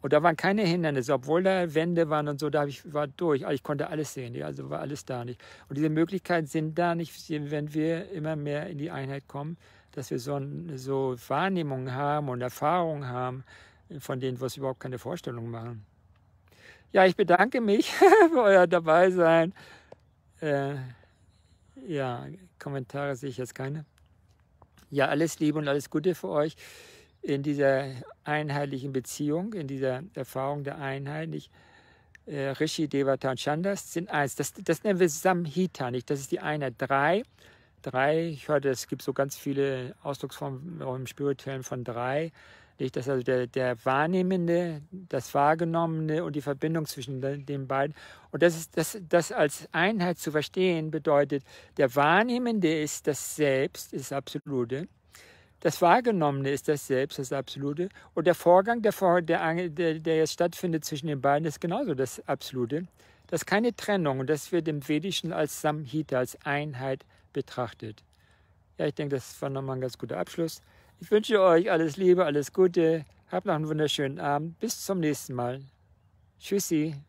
Und da waren keine Hindernisse, obwohl da Wände waren und so, da ich, war durch. Also ich konnte alles sehen, also war alles da nicht. Und diese Möglichkeiten sind da nicht, wenn wir immer mehr in die Einheit kommen, dass wir so, so Wahrnehmungen haben und Erfahrungen haben, von denen wir uns überhaupt keine Vorstellung machen. Ja, ich bedanke mich [LAUGHS] für euer Dabeisein. Äh, ja, Kommentare sehe ich jetzt keine. Ja, alles Liebe und alles Gute für euch in dieser einheitlichen Beziehung, in dieser Erfahrung der Einheit, nicht? Äh, Rishi, Devata und Chandas sind eins. Das, das nennen wir Samhita, nicht? Das ist die Einheit. Drei, drei, ich höre, es gibt so ganz viele Ausdrucksformen im Spirituellen von drei, nicht? Das also der, der Wahrnehmende, das Wahrgenommene und die Verbindung zwischen den beiden. Und das, ist, das, das als Einheit zu verstehen bedeutet, der Wahrnehmende ist das Selbst, ist das Absolute. Das Wahrgenommene ist das Selbst, das Absolute. Und der Vorgang, der, der, der jetzt stattfindet zwischen den beiden, ist genauso das Absolute. Das ist keine Trennung und das wird im Vedischen als Samhita, als Einheit betrachtet. Ja, ich denke, das war nochmal ein ganz guter Abschluss. Ich wünsche euch alles Liebe, alles Gute. Habt noch einen wunderschönen Abend. Bis zum nächsten Mal. Tschüssi.